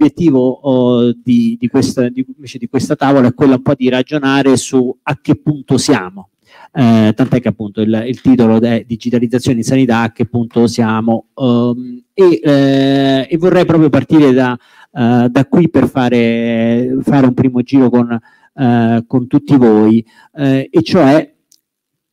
l'obiettivo oh, di, di, questa, di, di questa tavola è quello un po' di ragionare su a che punto siamo, eh, tant'è che appunto il, il, titolo è Digitalizzazione in sanità, a che punto siamo um, e, eh, e, vorrei proprio partire da, uh, da qui per fare, fare, un primo giro con, uh, con tutti voi uh, e cioè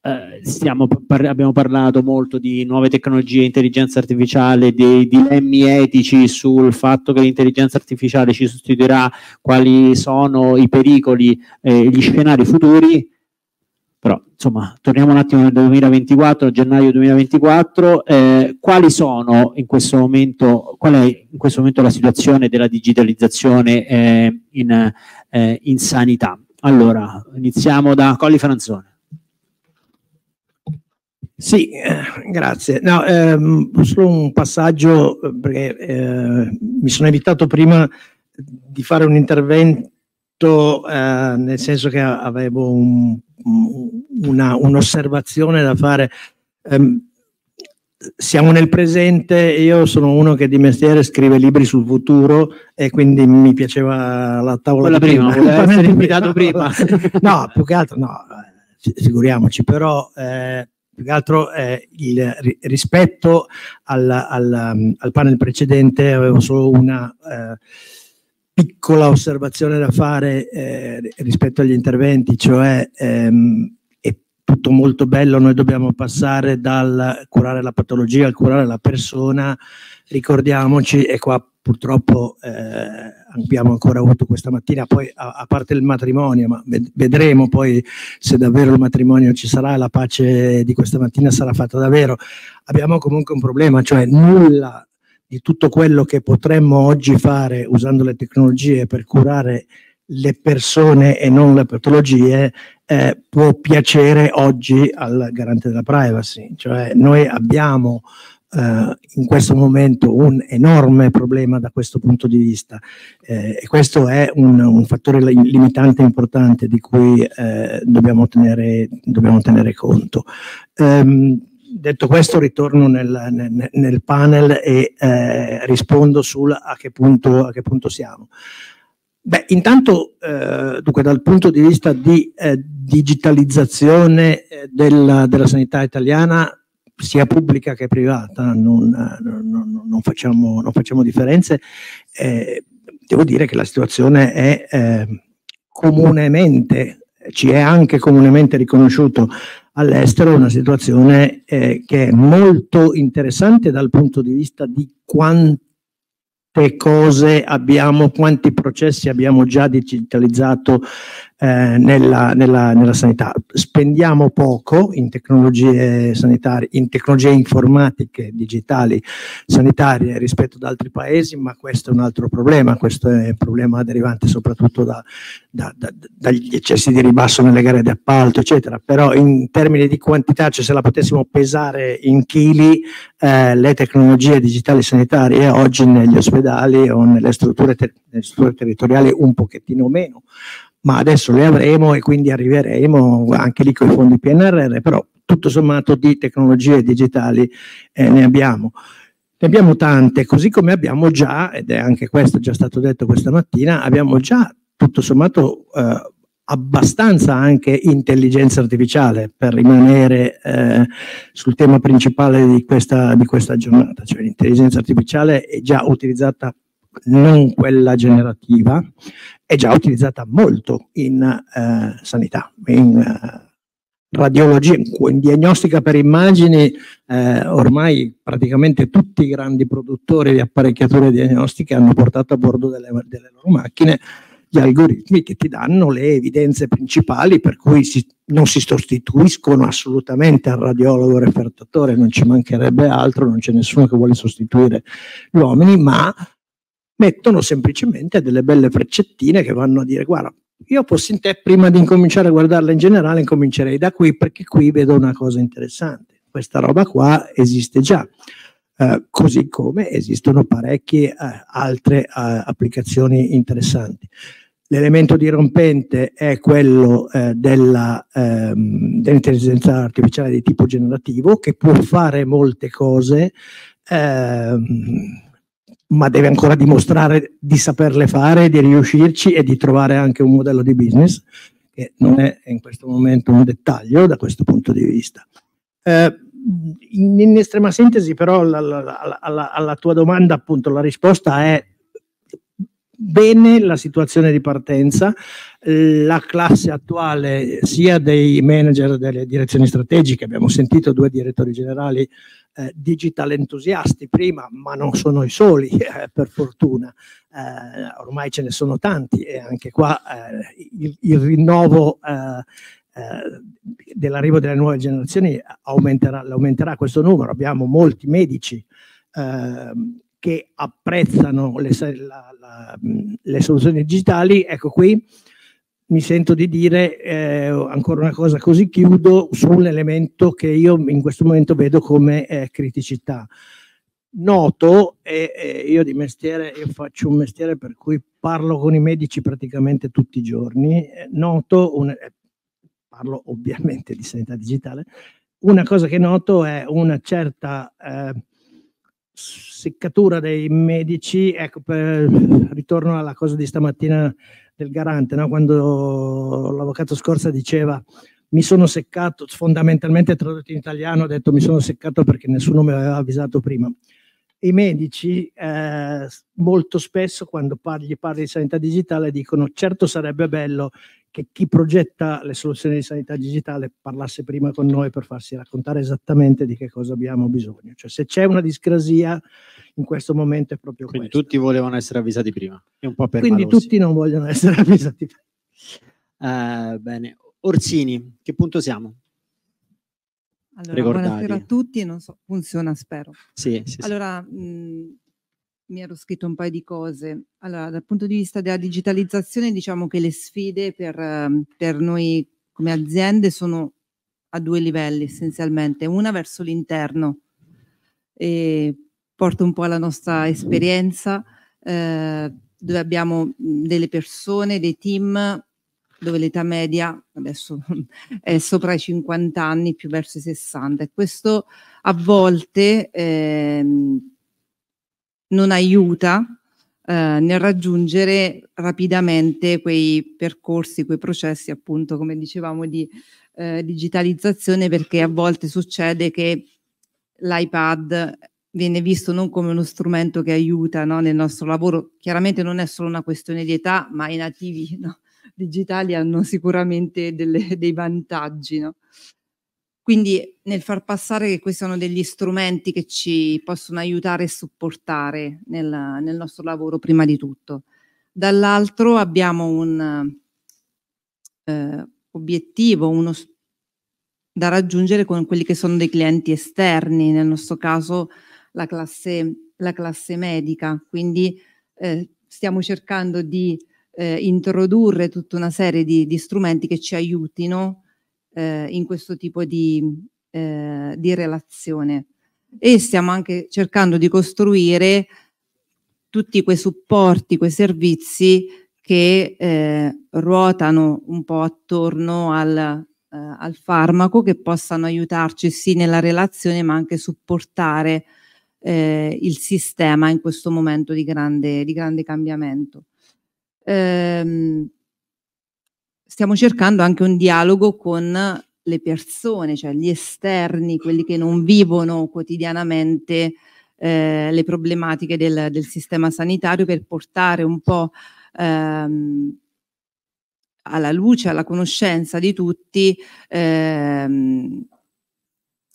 eh, stiamo, par- abbiamo parlato molto di nuove tecnologie, intelligenza artificiale, dei dilemmi etici sul fatto che l'intelligenza artificiale ci sostituirà, quali sono i pericoli, eh, gli scenari futuri. Però, insomma, torniamo un attimo nel 2024, gennaio 2024, eh, quali sono in questo momento, qual è in questo momento la situazione della digitalizzazione eh, in, eh, in sanità? Allora, iniziamo da Colli Franzone. Sì, eh, grazie. No, ehm, solo un passaggio eh, perché eh, mi sono evitato prima di fare un intervento eh, nel senso che avevo un'osservazione da fare. Eh, siamo nel presente, io sono uno che di mestiere scrive libri sul futuro e quindi mi piaceva la tavola Quella prima, prima. invitato prima. no, più che altro no, eh, figuriamoci, però più che altro eh, il, rispetto al, al, um, al, panel precedente avevo solo una eh, piccola osservazione da fare eh, rispetto agli interventi, cioè ehm, è tutto molto bello, noi dobbiamo passare dal curare la patologia al curare la persona, ricordiamoci, e qua purtroppo eh, abbiamo ancora avuto questa mattina, poi a, a, parte il matrimonio, ma vedremo poi se davvero il matrimonio ci sarà la pace di questa mattina sarà fatta davvero. Abbiamo comunque un problema, cioè nulla di tutto quello che potremmo oggi fare usando le tecnologie per curare le persone e non le patologie eh, può piacere oggi al garante della privacy, cioè noi abbiamo eh, in questo momento un enorme problema da questo punto di vista eh, e questo è un, un, fattore limitante importante di cui eh, dobbiamo, tenere, dobbiamo, tenere, conto. Um, detto questo ritorno nel, nel, nel panel e eh, rispondo sul a che punto, a che punto siamo. Beh, intanto eh, dunque, dal punto di vista di eh, digitalizzazione eh, della, della, sanità italiana sia pubblica che privata, non, non, non, facciamo, non facciamo, differenze. Eh, devo dire che la situazione è eh, comunemente, ci è anche comunemente riconosciuto all'estero una situazione eh, che è molto interessante dal punto di vista di quante cose abbiamo, quanti processi abbiamo già digitalizzato eh, nella, nella, nella, sanità. Spendiamo poco in tecnologie sanitarie, in tecnologie informatiche, digitali, sanitarie rispetto ad altri paesi, ma questo è un altro problema, questo è un problema derivante soprattutto da, da, da, dagli eccessi di ribasso nelle gare di appalto, eccetera. Però in termini di quantità, cioè se la potessimo pesare in chili, eh, le tecnologie digitali sanitarie oggi negli ospedali o nelle strutture, ter- nelle strutture territoriali un pochettino meno ma adesso le avremo e quindi arriveremo anche lì con i fondi PNRR, però tutto sommato di tecnologie digitali eh, ne abbiamo. Ne abbiamo tante, così come abbiamo già, ed è anche questo già stato detto questa mattina, abbiamo già tutto sommato eh, abbastanza anche intelligenza artificiale per rimanere eh, sul tema principale di questa, di questa giornata, cioè l'intelligenza artificiale è già utilizzata non quella generativa, è già utilizzata molto in eh, sanità, in eh, radiologia, in diagnostica per immagini, eh, ormai praticamente tutti i grandi produttori di apparecchiature diagnostiche hanno portato a bordo delle, delle loro macchine gli algoritmi che ti danno le evidenze principali per cui si, non si sostituiscono assolutamente al radiologo refertatore, non ci mancherebbe altro, non c'è nessuno che vuole sostituire gli uomini, ma mettono semplicemente delle belle freccettine che vanno a dire guarda, io fossi in te prima di incominciare a guardarla in generale, incomincerei da qui perché qui vedo una cosa interessante. Questa roba qua esiste già. Eh, così come esistono parecchie eh, altre eh, applicazioni interessanti. L'elemento dirompente è quello eh, della, ehm, dell'intelligenza artificiale di tipo generativo che può fare molte cose. Ehm, ma deve ancora dimostrare di saperle fare, di riuscirci e di trovare anche un modello di business, che non è in questo momento un dettaglio da questo punto di vista. Eh, in, in, estrema sintesi, però, la, la, la, alla tua domanda, appunto, la risposta è bene la situazione di partenza, la classe attuale sia dei manager delle direzioni strategiche, abbiamo sentito due direttori generali eh, digital entusiasti prima, ma non sono i soli, eh, per fortuna. Eh, ormai ce ne sono tanti e anche qua eh, il, il, rinnovo eh, eh, dell'arrivo delle nuove generazioni aumenterà, aumenterà, questo numero. Abbiamo molti medici ehm, che apprezzano le, la, la, le soluzioni digitali. Ecco qui mi sento di dire eh, ancora una cosa così chiudo su un elemento che io in questo momento vedo come eh, criticità. Noto, e, e io di mestiere, io faccio un mestiere per cui parlo con i medici praticamente tutti i giorni, eh, noto, un, eh, parlo ovviamente di sanità digitale, una cosa che noto è una certa eh, seccatura dei medici, ecco, per, ritorno alla cosa di stamattina del garante, no? quando l'avvocato Scorsa diceva mi sono seccato, fondamentalmente tradotto in italiano, ha detto mi sono seccato perché nessuno mi aveva avvisato prima i medici eh, molto spesso quando parli, gli parli di sanità digitale dicono certo sarebbe bello che chi progetta le soluzioni di sanità digitale parlasse prima con noi per farsi raccontare esattamente di che cosa abbiamo bisogno. Cioè se c'è una discrasia in questo momento è proprio Quindi questa. tutti volevano essere avvisati prima. È un po Quindi tutti non vogliono essere avvisati prima. Uh, eh, bene, Orsini, che punto siamo? Allora, buonasera a tutti, non so, funziona spero. Sì, sì, allora, sì. Mh, mi ero scritto un paio di cose. Allora, dal punto di vista della digitalizzazione, diciamo che le sfide per, ehm, per noi come aziende sono a due livelli essenzialmente, una verso l'interno, e porto un po' alla nostra esperienza, eh, dove abbiamo delle persone, dei team dove l'età media adesso è sopra i 50 anni, più verso i 60 e questo a volte eh, non aiuta eh, nel raggiungere rapidamente quei percorsi, quei processi appunto come dicevamo di eh, digitalizzazione perché a volte succede che l'iPad viene visto non come uno strumento che aiuta no, nel nostro lavoro, chiaramente non è solo una questione di età, ma i nativi no, digitali hanno sicuramente delle, dei vantaggi. No? Quindi nel far passare che questi sono degli strumenti che ci possono aiutare e supportare nel, nel nostro lavoro prima di tutto. Dall'altro abbiamo un eh, obiettivo, uno da raggiungere con quelli che sono dei clienti esterni, nel nostro caso la classe, la classe medica. Quindi eh, stiamo cercando di eh, introdurre tutta una serie di, di strumenti che ci aiutino eh, in questo tipo di, eh, di, relazione. E stiamo anche cercando di costruire tutti quei supporti, quei servizi che eh, ruotano un po' attorno al, eh, al, farmaco, che possano aiutarci sì nella relazione, ma anche supportare eh, il sistema in questo momento di grande, di grande cambiamento ehm, stiamo cercando anche un dialogo con le persone, cioè gli esterni, quelli che non vivono quotidianamente eh, le problematiche del, del, sistema sanitario per portare un po' ehm, alla luce, alla conoscenza di tutti ehm,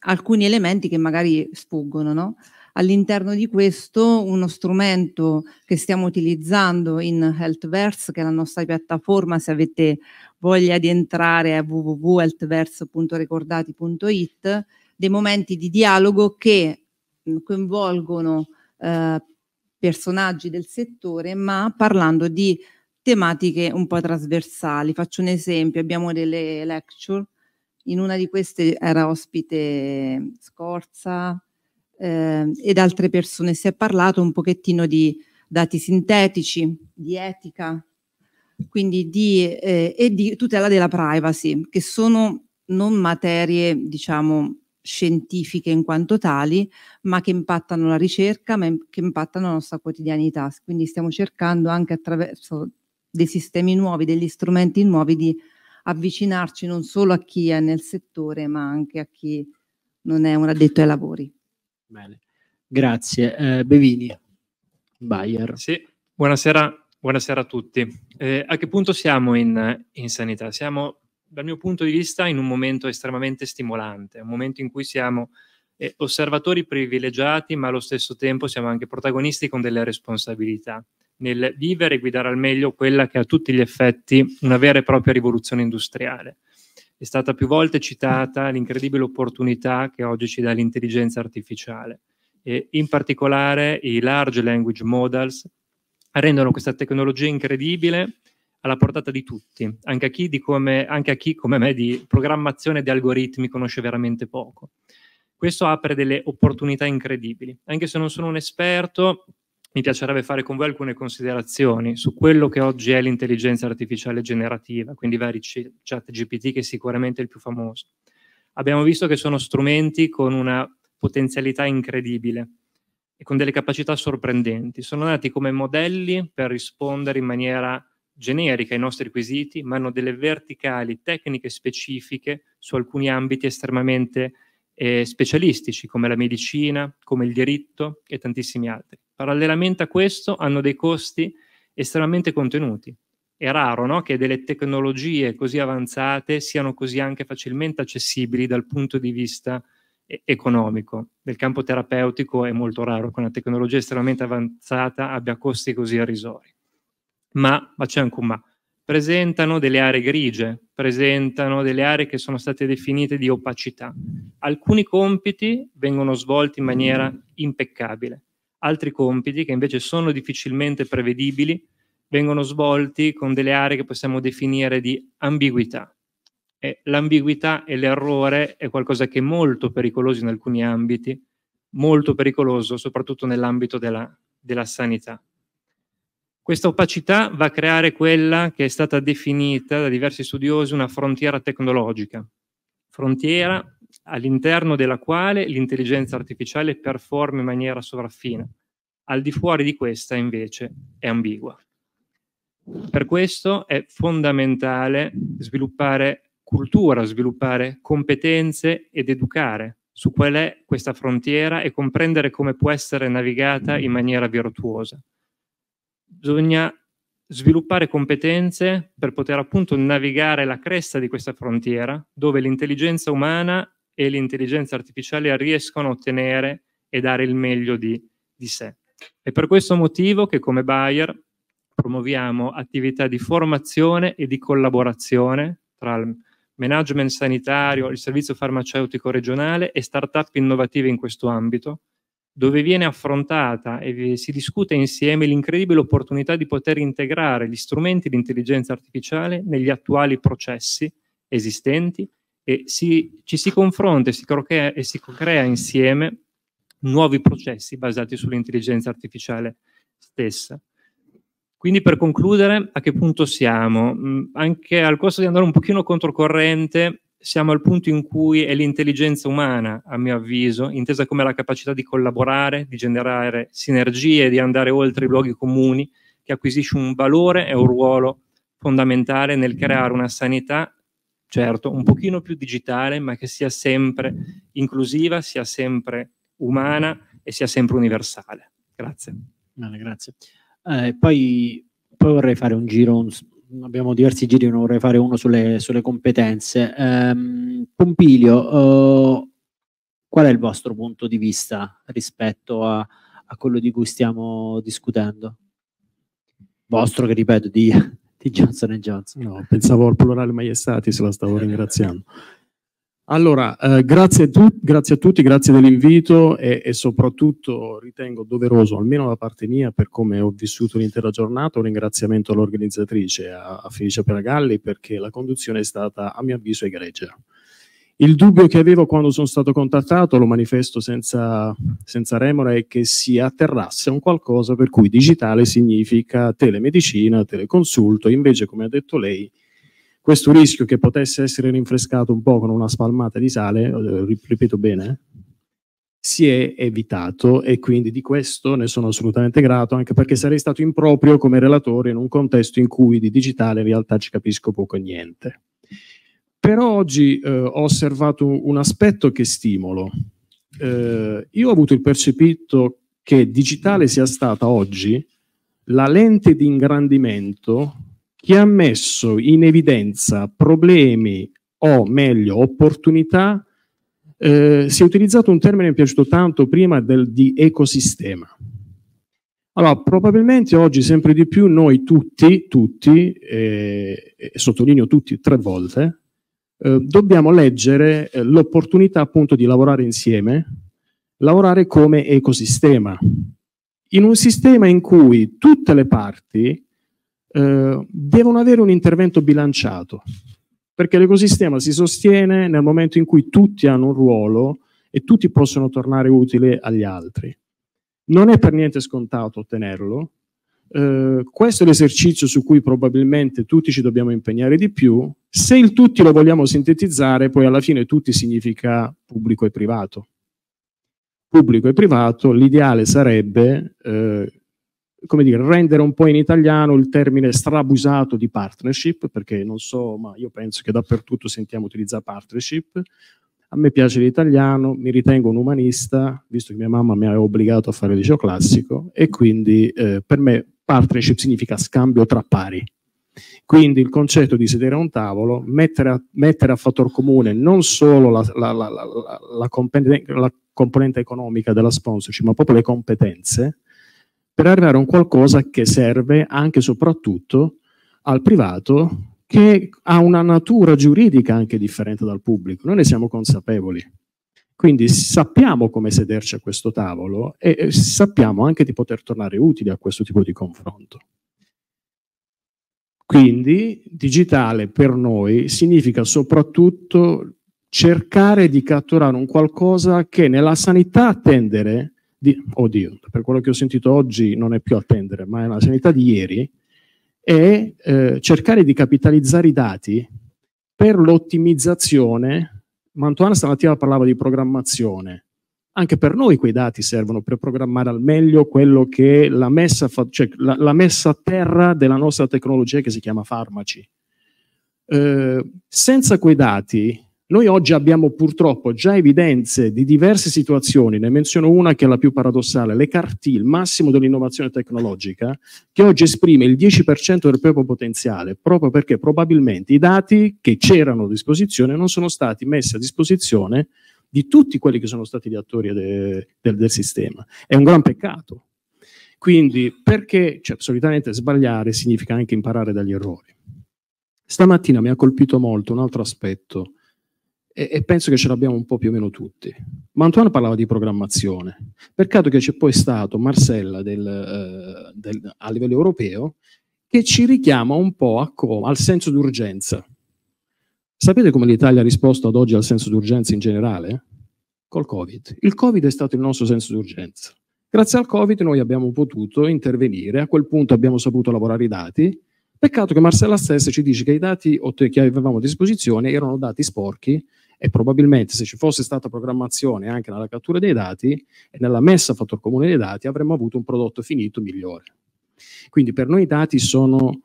alcuni elementi che magari sfuggono, no? All'interno di questo uno strumento che stiamo utilizzando in Healthverse, che è la nostra piattaforma, se avete voglia di entrare a www.healthverse.ricordati.it, dei momenti di dialogo che coinvolgono eh, personaggi del settore, ma parlando di tematiche un po' trasversali. Faccio un esempio, abbiamo delle lecture, in una di queste era ospite Scorza, eh, ed altre persone. Si è parlato un pochettino di dati sintetici, di etica, quindi di, eh, e di tutela della privacy, che sono non materie, diciamo, scientifiche in quanto tali, ma che impattano la ricerca, ma che impattano la nostra quotidianità. Quindi stiamo cercando anche attraverso dei sistemi nuovi, degli strumenti nuovi di avvicinarci non solo a chi è nel settore, ma anche a chi non è un addetto ai lavori. Bene. Grazie. Eh, Bevini, Bayer. Sì, buonasera, buonasera a tutti. Eh, a che punto siamo in, in sanità? Siamo, dal mio punto di vista, in un momento estremamente stimolante, un momento in cui siamo eh, osservatori privilegiati, ma allo stesso tempo siamo anche protagonisti con delle responsabilità nel vivere e guidare al meglio quella che è a tutti gli effetti una vera e propria rivoluzione industriale è stata più volte citata l'incredibile opportunità che oggi ci dà l'intelligenza artificiale e in particolare i large language models rendono questa tecnologia incredibile alla portata di tutti, anche a chi, di come, a chi come me di programmazione di algoritmi conosce veramente poco. Questo apre delle opportunità incredibili. Anche se non sono un esperto, mi piacerebbe fare con voi alcune considerazioni su quello che oggi è l'intelligenza artificiale generativa, quindi vari chat GPT che è sicuramente il più famoso. Abbiamo visto che sono strumenti con una potenzialità incredibile e con delle capacità sorprendenti. Sono nati come modelli per rispondere in maniera generica ai nostri quesiti, ma hanno delle verticali tecniche specifiche su alcuni ambiti estremamente eh, specialistici, come la medicina, come il diritto e tantissimi altri. Parallelamente a questo hanno dei costi estremamente contenuti. È raro no? che delle tecnologie così avanzate siano così anche facilmente accessibili dal punto di vista economico. Nel campo terapeutico è molto raro che una tecnologia estremamente avanzata abbia costi così irrisori. Ma, ma c'è anche un ma, presentano delle aree grigie, presentano delle aree che sono state definite di opacità. Alcuni compiti vengono svolti in maniera impeccabile, altri compiti che invece sono difficilmente prevedibili vengono svolti con delle aree che possiamo definire di ambiguità. E l'ambiguità e l'errore è qualcosa che è molto pericoloso in alcuni ambiti, molto pericoloso soprattutto nell'ambito della, della sanità. Questa opacità va a creare quella che è stata definita da diversi studiosi una frontiera tecnologica, frontiera all'interno della quale l'intelligenza artificiale performa in maniera sovraffina. Al di fuori di questa, invece, è ambigua. Per questo è fondamentale sviluppare cultura, sviluppare competenze ed educare su qual è questa frontiera e comprendere come può essere navigata in maniera virtuosa. Bisogna sviluppare competenze per poter appunto navigare la cresta di questa frontiera dove l'intelligenza umana e l'intelligenza artificiale riescono a ottenere e dare il meglio di, di sé. È per questo motivo che come Bayer promuoviamo attività di formazione e di collaborazione tra il management sanitario, il servizio farmaceutico regionale e start-up innovative in questo ambito, dove viene affrontata e si discute insieme l'incredibile opportunità di poter integrare gli strumenti di intelligenza artificiale negli attuali processi esistenti e si, ci si confronta e si, crocrea, e si crea insieme nuovi processi basati sull'intelligenza artificiale stessa. Quindi per concludere, a che punto siamo? Mm, anche al costo di andare un pochino controcorrente, siamo al punto in cui è l'intelligenza umana, a mio avviso, intesa come la capacità di collaborare, di generare sinergie, di andare oltre i luoghi comuni, che acquisisce un valore e un ruolo fondamentale nel creare una sanità certo, un pochino più digitale, ma che sia sempre inclusiva, sia sempre umana e sia sempre universale. Grazie. Bene, grazie. Eh, poi, poi, vorrei fare un giro, un, abbiamo diversi giri, non vorrei fare uno sulle, sulle competenze. Eh, Pompilio, eh, qual è il vostro punto di vista rispetto a, a quello di cui stiamo discutendo? Vostro che ripeto, di di Johnson Johnson. No, pensavo al plurale maiestati, se la stavo ringraziando. Allora, eh, grazie, a tu, grazie, a tutti, grazie dell'invito e, e, soprattutto ritengo doveroso, almeno da parte mia, per come ho vissuto l'intera giornata, un ringraziamento all'organizzatrice, a, a Felicia Peragalli, perché la conduzione è stata, a mio avviso, egregia. Il dubbio che avevo quando sono stato contattato, lo manifesto senza, senza remora, è che si atterrasse a un qualcosa per cui digitale significa telemedicina, teleconsulto, invece come ha detto lei, questo rischio che potesse essere rinfrescato un po' con una spalmata di sale, eh, ripeto bene, eh, si è evitato e quindi di questo ne sono assolutamente grato, anche perché sarei stato improprio come relatore in un contesto in cui di digitale in realtà ci capisco poco e niente. Però oggi eh, ho osservato un aspetto che stimolo. Eh, io ho avuto il percepito che digitale sia stata oggi la lente di ingrandimento che ha messo in evidenza problemi o meglio opportunità. Eh, si è utilizzato un termine che mi è piaciuto tanto prima del, di ecosistema. Allora, probabilmente oggi sempre di più noi tutti, tutti, eh, sottolineo tutti tre volte, eh, dobbiamo leggere eh, l'opportunità appunto di lavorare insieme, lavorare come ecosistema, in un sistema in cui tutte le parti eh, devono avere un intervento bilanciato, perché l'ecosistema si sostiene nel momento in cui tutti hanno un ruolo e tutti possono tornare utili agli altri. Non è per niente scontato ottenerlo, eh, questo è l'esercizio su cui probabilmente tutti ci dobbiamo impegnare di più. Se il tutti lo vogliamo sintetizzare, poi alla fine tutti significa pubblico e privato. Pubblico e privato, l'ideale sarebbe, eh, come dire, rendere un po' in italiano il termine strabusato di partnership, perché non so, ma io penso che dappertutto sentiamo utilizzare partnership, a me piace l'italiano, mi ritengo un umanista, visto che mia mamma mi ha obbligato a fare liceo classico, e quindi eh, per me partnership significa scambio tra pari. Quindi il concetto di sedere a un tavolo, mettere a, mettere a fattor comune non solo la, la, la, la componente, componente economica della sponsorship, ma proprio le competenze, per arrivare a un qualcosa che serve anche e soprattutto al privato che ha una natura giuridica anche differente dal pubblico. Noi ne siamo consapevoli. Quindi sappiamo come sederci a questo tavolo e sappiamo anche di poter tornare utili a questo tipo di confronto. Quindi digitale per noi significa soprattutto cercare di catturare un qualcosa che nella sanità attendere, di, oddio, per quello che ho sentito oggi non è più attendere, ma è la sanità di ieri, è eh, cercare di capitalizzare i dati per l'ottimizzazione Mantuan stamattina parlava di programmazione. Anche per noi quei dati servono per programmare al meglio quello che la messa, fa, cioè la, la messa a terra della nostra tecnologia che si chiama farmaci. Eh, senza quei dati noi oggi abbiamo purtroppo già evidenze di diverse situazioni, ne menziono una che è la più paradossale, le CAR-T, il massimo dell'innovazione tecnologica, che oggi esprime il 10% del proprio potenziale, proprio perché probabilmente i dati che c'erano a disposizione non sono stati messi a disposizione di tutti quelli che sono stati gli attori de, del, del sistema. È un gran peccato. Quindi perché cioè, solitamente sbagliare significa anche imparare dagli errori. Stamattina mi ha colpito molto un altro aspetto e, e penso che ce l'abbiamo un po' più o meno tutti. Ma Antoine parlava di programmazione. Peccato che c'è poi stato Marcella del, eh, del, a livello europeo che ci richiama un po' com- al senso d'urgenza. Sapete come l'Italia ha risposto ad oggi al senso d'urgenza in generale? Col Covid. Il Covid è stato il nostro senso d'urgenza. Grazie al Covid noi abbiamo potuto intervenire, a quel punto abbiamo saputo lavorare i dati. Peccato che Marcella stessa ci dice che i dati che avevamo a disposizione erano dati sporchi e probabilmente se ci fosse stata programmazione anche nella cattura dei dati e nella messa a fattor comune dei dati avremmo avuto un prodotto finito migliore. Quindi per noi i dati sono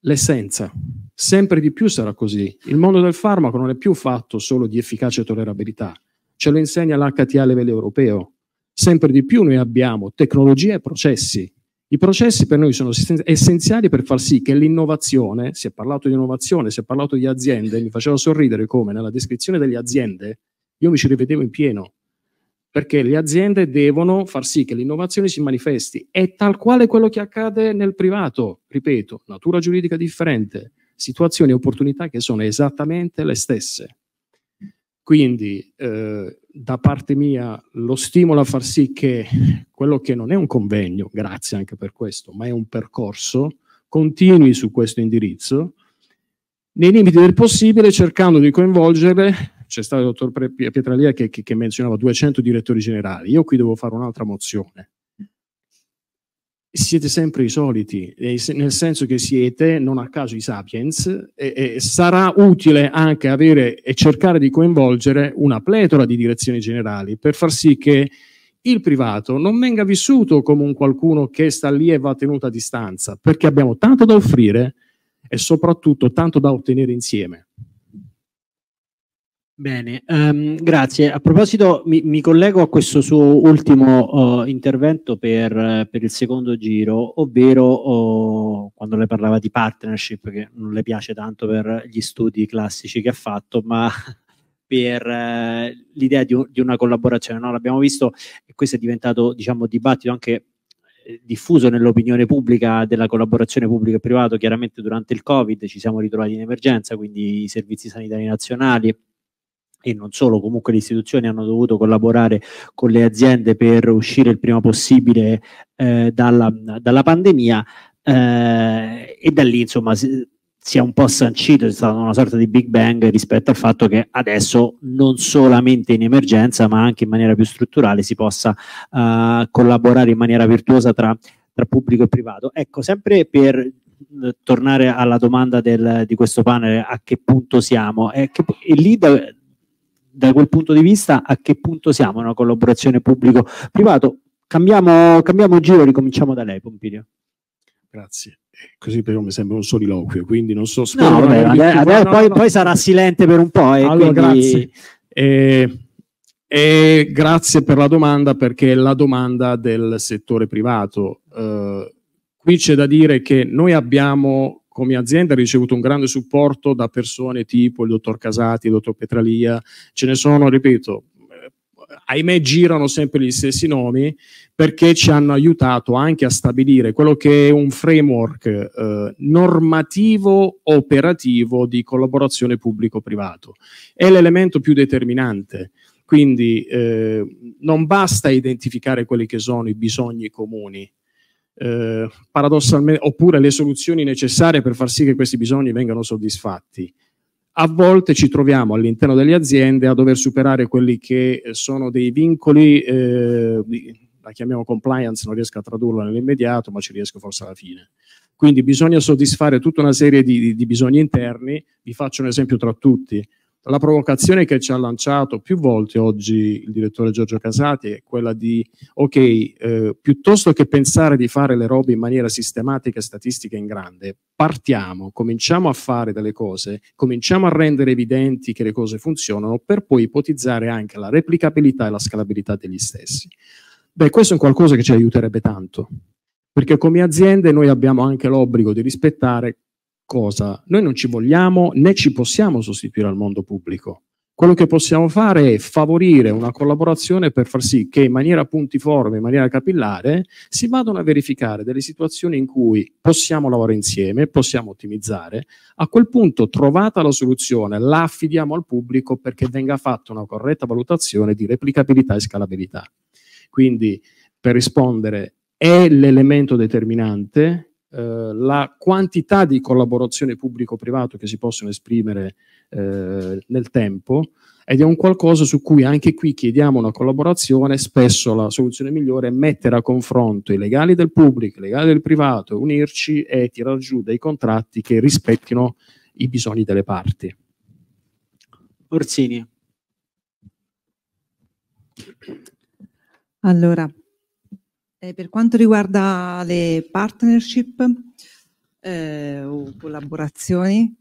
l'essenza. Sempre di più sarà così. Il mondo del farmaco non è più fatto solo di efficacia e tollerabilità, ce lo insegna l'HTA a livello europeo. Sempre di più noi abbiamo tecnologie e processi i processi per noi sono essenziali per far sì che l'innovazione, si è parlato di innovazione, si è parlato di aziende, mi faceva sorridere come nella descrizione delle aziende io mi ci rivedevo in pieno, perché le aziende devono far sì che l'innovazione si manifesti. È tal quale quello che accade nel privato, ripeto, natura giuridica differente, situazioni e opportunità che sono esattamente le stesse. Quindi eh, da parte mia lo stimolo a far sì che quello che non è un convegno, grazie anche per questo, ma è un percorso, continui su questo indirizzo, nei limiti del possibile cercando di coinvolgere, c'è stato il dottor Pietralia che, che, che menzionava 200 direttori generali, io qui devo fare un'altra mozione, siete sempre i soliti, nel senso che siete, non a caso, i sapiens, e, e sarà utile anche avere e cercare di coinvolgere una pletora di direzioni generali per far sì che il privato non venga vissuto come un qualcuno che sta lì e va tenuto a distanza, perché abbiamo tanto da offrire e soprattutto tanto da ottenere insieme. Bene, um, grazie. A proposito, mi, mi, collego a questo suo ultimo uh, intervento per, per, il secondo giro, ovvero uh, quando lei parlava di partnership, che non le piace tanto per gli studi classici che ha fatto, ma per uh, l'idea di, di, una collaborazione. No? L'abbiamo visto e questo è diventato diciamo, dibattito anche eh, diffuso nell'opinione pubblica della collaborazione pubblico e privato, chiaramente durante il Covid ci siamo ritrovati in emergenza, quindi i servizi sanitari nazionali, e non solo, comunque le istituzioni hanno dovuto collaborare con le aziende per uscire il prima possibile eh, dalla, dalla, pandemia eh, e da lì insomma si, si, è un po' sancito, è stata una sorta di big bang rispetto al fatto che adesso non solamente in emergenza ma anche in maniera più strutturale si possa eh, collaborare in maniera virtuosa tra, tra pubblico e privato. Ecco, sempre per eh, tornare alla domanda del, di questo panel, a che punto siamo? E, eh, che, e lì da, da quel punto di vista a che punto siamo una collaborazione pubblico-privato? Cambiamo, cambiamo giro, ricominciamo da lei, Pompilio. Grazie eh, così però mi sembra un soliloquio, quindi non so se... no, vabbè, adesso, adesso, no, poi, no. poi, sarà silente per un po'. Eh, allora, quindi... grazie. Eh, eh, grazie per la domanda perché è la domanda del settore privato. Eh, qui c'è da dire che noi abbiamo come azienda ha ricevuto un grande supporto da persone tipo il dottor Casati, il dottor Petralia, ce ne sono, ripeto, eh, ahimè girano sempre gli stessi nomi perché ci hanno aiutato anche a stabilire quello che è un framework eh, normativo operativo di collaborazione pubblico-privato. È l'elemento più determinante. Quindi eh, non basta identificare quelli che sono i bisogni comuni, eh, paradossalmente, oppure le soluzioni necessarie per far sì che questi bisogni vengano soddisfatti. A volte ci troviamo all'interno delle aziende a dover superare quelli che sono dei vincoli, eh, la chiamiamo compliance, non riesco a tradurla nell'immediato, ma ci riesco forse alla fine. Quindi bisogna soddisfare tutta una serie di, di bisogni interni, vi faccio un esempio tra tutti, la provocazione che ci ha lanciato più volte oggi il direttore Giorgio Casati è quella di, ok, eh, piuttosto che pensare di fare le robe in maniera sistematica e statistica in grande, partiamo, cominciamo a fare delle cose, cominciamo a rendere evidenti che le cose funzionano per poi ipotizzare anche la replicabilità e la scalabilità degli stessi. Beh, questo è qualcosa che ci aiuterebbe tanto, perché come aziende noi abbiamo anche l'obbligo di rispettare cosa? Noi non ci vogliamo né ci possiamo sostituire al mondo pubblico. Quello che possiamo fare è favorire una collaborazione per far sì che in maniera puntiforme, in maniera capillare, si vadano a verificare delle situazioni in cui possiamo lavorare insieme, possiamo ottimizzare. A quel punto, trovata la soluzione, la affidiamo al pubblico perché venga fatta una corretta valutazione di replicabilità e scalabilità. Quindi, per rispondere, è l'elemento determinante eh, la quantità di collaborazione pubblico-privato che si possono esprimere eh, nel tempo ed è un qualcosa su cui anche qui chiediamo una collaborazione, spesso la soluzione migliore è mettere a confronto i legali del pubblico, i legali del privato, unirci e tirar giù dei contratti che rispettino i bisogni delle parti. Orsini. Allora, eh, per quanto riguarda le partnership eh, o collaborazioni,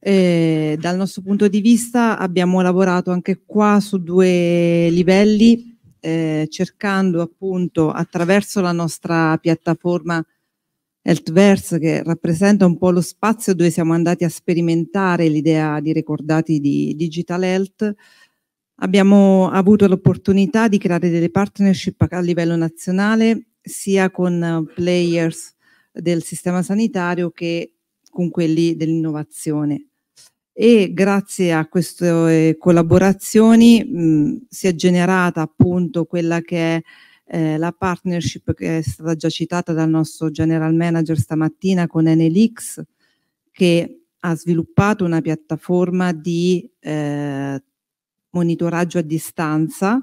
eh, dal nostro punto di vista abbiamo lavorato anche qua su due livelli, eh, cercando appunto attraverso la nostra piattaforma Healthverse, che rappresenta un po' lo spazio dove siamo andati a sperimentare l'idea di ricordati di Digital Health, Abbiamo avuto l'opportunità di creare delle partnership a livello nazionale sia con eh, players del sistema sanitario che con quelli dell'innovazione e grazie a queste eh, collaborazioni mh, mm, si è generata appunto quella che è eh, la partnership che è stata già citata dal nostro general manager stamattina con Enelix che ha sviluppato una piattaforma di eh, monitoraggio a distanza,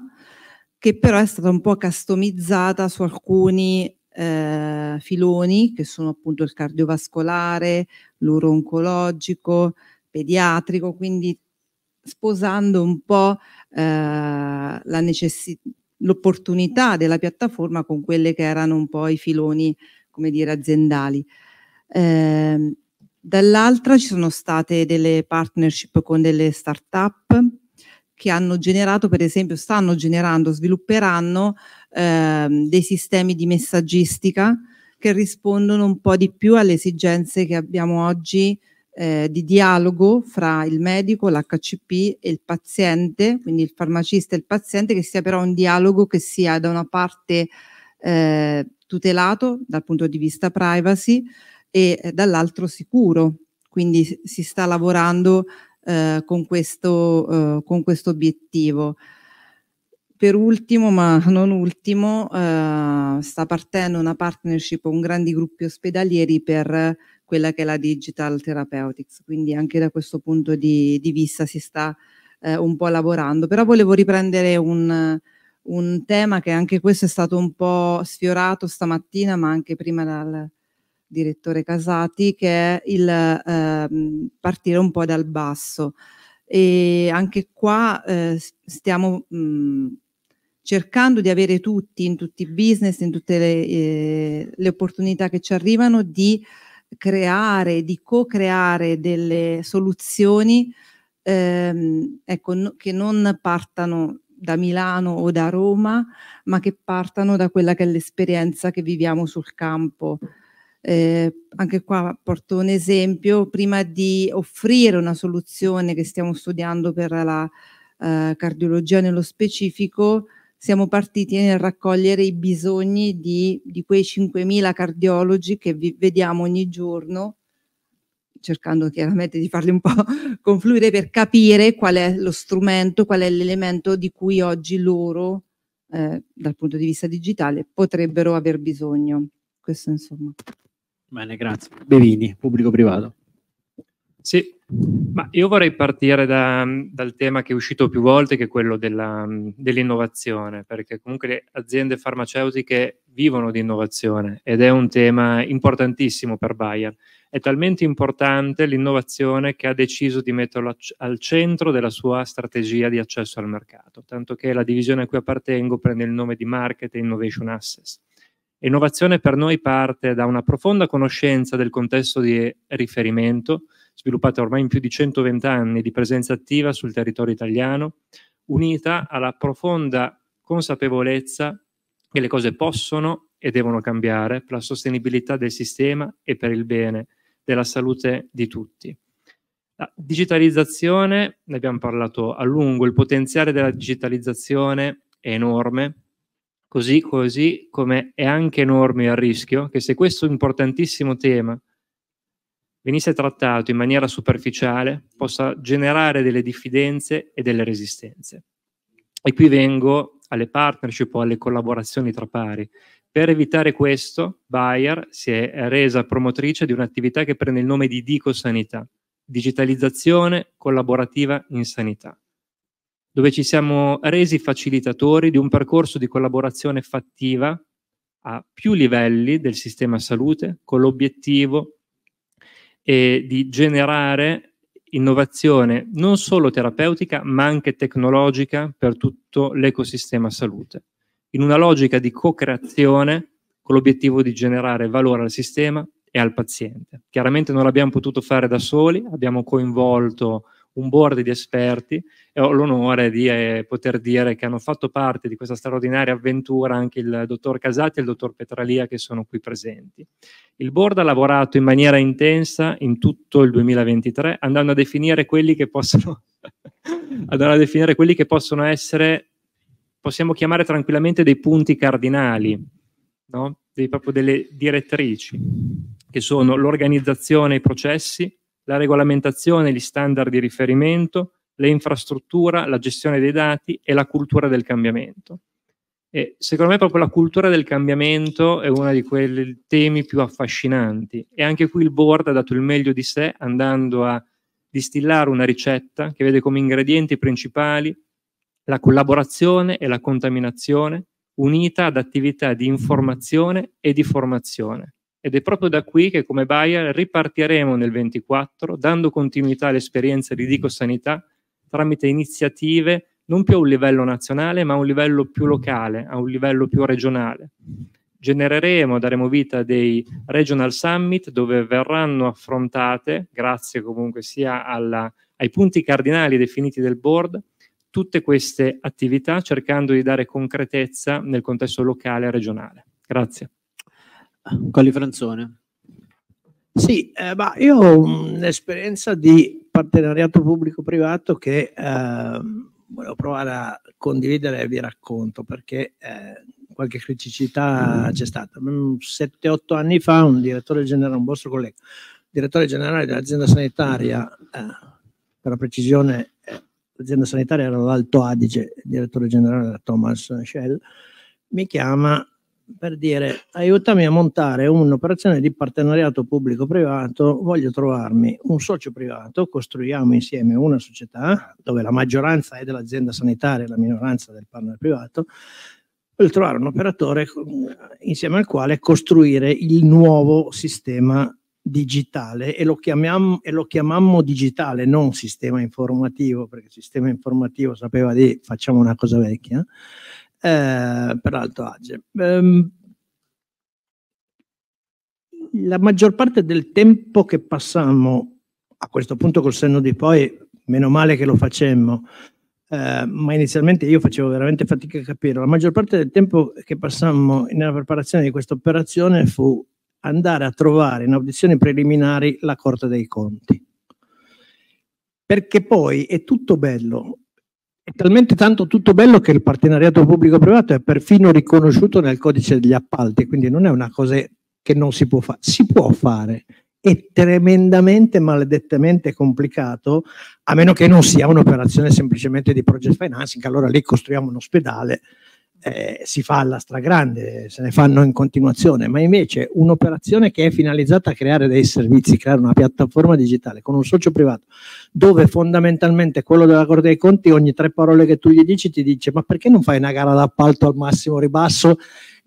che però è stata un po' customizzata su alcuni eh, filoni, che sono appunto il cardiovascolare, l'uro-oncologico, pediatrico, quindi sposando un po' eh, l'opportunità della piattaforma con quelle che erano un po' i filoni, come dire, aziendali. Eh, dall'altra ci sono state delle partnership con delle start-up che hanno generato, per esempio, stanno generando, svilupperanno ehm, dei sistemi di messaggistica che rispondono un po' di più alle esigenze che abbiamo oggi eh, di dialogo fra il medico, l'HCP e il paziente, quindi il farmacista e il paziente, che sia però un dialogo che sia da una parte eh, tutelato dal punto di vista privacy e eh, dall'altro sicuro. Quindi si sta lavorando eh, con, questo, eh, con questo obiettivo. Per ultimo, ma non ultimo, eh, sta partendo una partnership con grandi gruppi ospedalieri per quella che è la digital therapeutics, quindi anche da questo punto di, di vista si sta eh, un po' lavorando. Però volevo riprendere un, un tema che anche questo è stato un po' sfiorato stamattina, ma anche prima dal, direttore Casati, che è il eh, partire un po' dal basso. E anche qua eh, stiamo mh, mm, cercando di avere tutti, in tutti i business, in tutte le, eh, le opportunità che ci arrivano, di creare, di co-creare delle soluzioni ehm, ecco, no, che non partano da Milano o da Roma, ma che partano da quella che è l'esperienza che viviamo sul campo. Eh, anche qua porto un esempio, prima di offrire una soluzione che stiamo studiando per la eh, cardiologia nello specifico, siamo partiti nel raccogliere i bisogni di, di quei 5.000 cardiologi che vi vediamo ogni giorno, cercando chiaramente di farli un po' confluire per capire qual è lo strumento, qual è l'elemento di cui oggi loro, eh, dal punto di vista digitale, potrebbero aver bisogno. Questo insomma. Bene, grazie. Bevini, pubblico privato. Sì, ma io vorrei partire da, dal tema che è uscito più volte, che è quello della, dell'innovazione, perché comunque le aziende farmaceutiche vivono di innovazione ed è un tema importantissimo per Bayer. È talmente importante l'innovazione che ha deciso di metterlo al centro della sua strategia di accesso al mercato, tanto che la divisione a cui appartengo prende il nome di Market Innovation Access Innovazione per noi parte da una profonda conoscenza del contesto di riferimento, sviluppata ormai in più di 120 anni di presenza attiva sul territorio italiano, unita alla profonda consapevolezza che le cose possono e devono cambiare per la sostenibilità del sistema e per il bene della salute di tutti. La digitalizzazione, ne abbiamo parlato a lungo, il potenziale della digitalizzazione è enorme così, così come è anche enorme il rischio che se questo importantissimo tema venisse trattato in maniera superficiale possa generare delle diffidenze e delle resistenze. E qui vengo alle partnership o alle collaborazioni tra pari. Per evitare questo, Bayer si è resa promotrice di un'attività che prende il nome di Dico Sanità, digitalizzazione collaborativa in sanità dove ci siamo resi facilitatori di un percorso di collaborazione fattiva a più livelli del sistema salute con l'obiettivo eh, di generare innovazione non solo terapeutica ma anche tecnologica per tutto l'ecosistema salute, in una logica di co-creazione con l'obiettivo di generare valore al sistema e al paziente. Chiaramente non l'abbiamo potuto fare da soli, abbiamo coinvolto un board di esperti e ho l'onore di eh, poter dire che hanno fatto parte di questa straordinaria avventura anche il dottor Casati e il dottor Petralia che sono qui presenti. Il board ha lavorato in maniera intensa in tutto il 2023 andando a definire quelli che possono, definire quelli che possono essere, possiamo chiamare tranquillamente dei punti cardinali, no? dei, proprio delle direttrici che sono l'organizzazione e i processi, la regolamentazione, gli standard di riferimento, l'infrastruttura, la gestione dei dati e la cultura del cambiamento. E secondo me proprio la cultura del cambiamento è uno di quei temi più affascinanti e anche qui il board ha dato il meglio di sé andando a distillare una ricetta che vede come ingredienti principali la collaborazione e la contaminazione unita ad attività di informazione e di formazione ed è proprio da qui che come Bayer ripartiremo nel 24, dando continuità all'esperienza di Dico Sanità tramite iniziative non più a un livello nazionale ma a un livello più locale, a un livello più regionale. Genereremo, daremo vita a dei regional summit dove verranno affrontate, grazie comunque sia alla, ai punti cardinali definiti del board, tutte queste attività cercando di dare concretezza nel contesto locale e regionale. Grazie. Colli Franzone. Sì, eh, ma io ho un'esperienza di partenariato pubblico-privato che eh, volevo provare a condividere e vi racconto perché eh, qualche criticità c'è stata. 7-8 mm, anni fa un direttore generale, un vostro collega, direttore generale dell'azienda sanitaria, eh, per la precisione eh, l'azienda sanitaria era l'Alto Adige, direttore generale era Thomas Schell, mi chiama per dire aiutami a montare un'operazione di partenariato pubblico-privato, voglio trovarmi un socio privato, costruiamo insieme una società dove la maggioranza è dell'azienda sanitaria e la minoranza del partner privato, per trovare un operatore insieme al quale costruire il nuovo sistema digitale e lo, chiamiamo, e lo chiamammo digitale, non sistema informativo, perché sistema informativo sapeva di facciamo una cosa vecchia, eh, per l'Alto Adige. Um, la maggior parte del tempo che passammo, a questo punto col senno di poi, meno male che lo facemmo, eh, ma inizialmente io facevo veramente fatica a capire, la maggior parte del tempo che passammo nella preparazione di questa operazione fu andare a trovare in audizioni preliminari la Corte dei Conti. Perché poi è tutto bello, è talmente tanto tutto bello che il partenariato pubblico-privato è perfino riconosciuto nel codice degli appalti, quindi non è una cosa che non si può fare, si può fare, è tremendamente maledettamente complicato, a meno che non sia un'operazione semplicemente di project financing, allora lì costruiamo un ospedale eh, si fa alla stragrande, se ne fanno in continuazione, ma invece un'operazione che è finalizzata a creare dei servizi, creare una piattaforma digitale con un socio privato, dove fondamentalmente quello della Corte dei Conti ogni tre parole che tu gli dici ti dice ma perché non fai una gara d'appalto al massimo ribasso?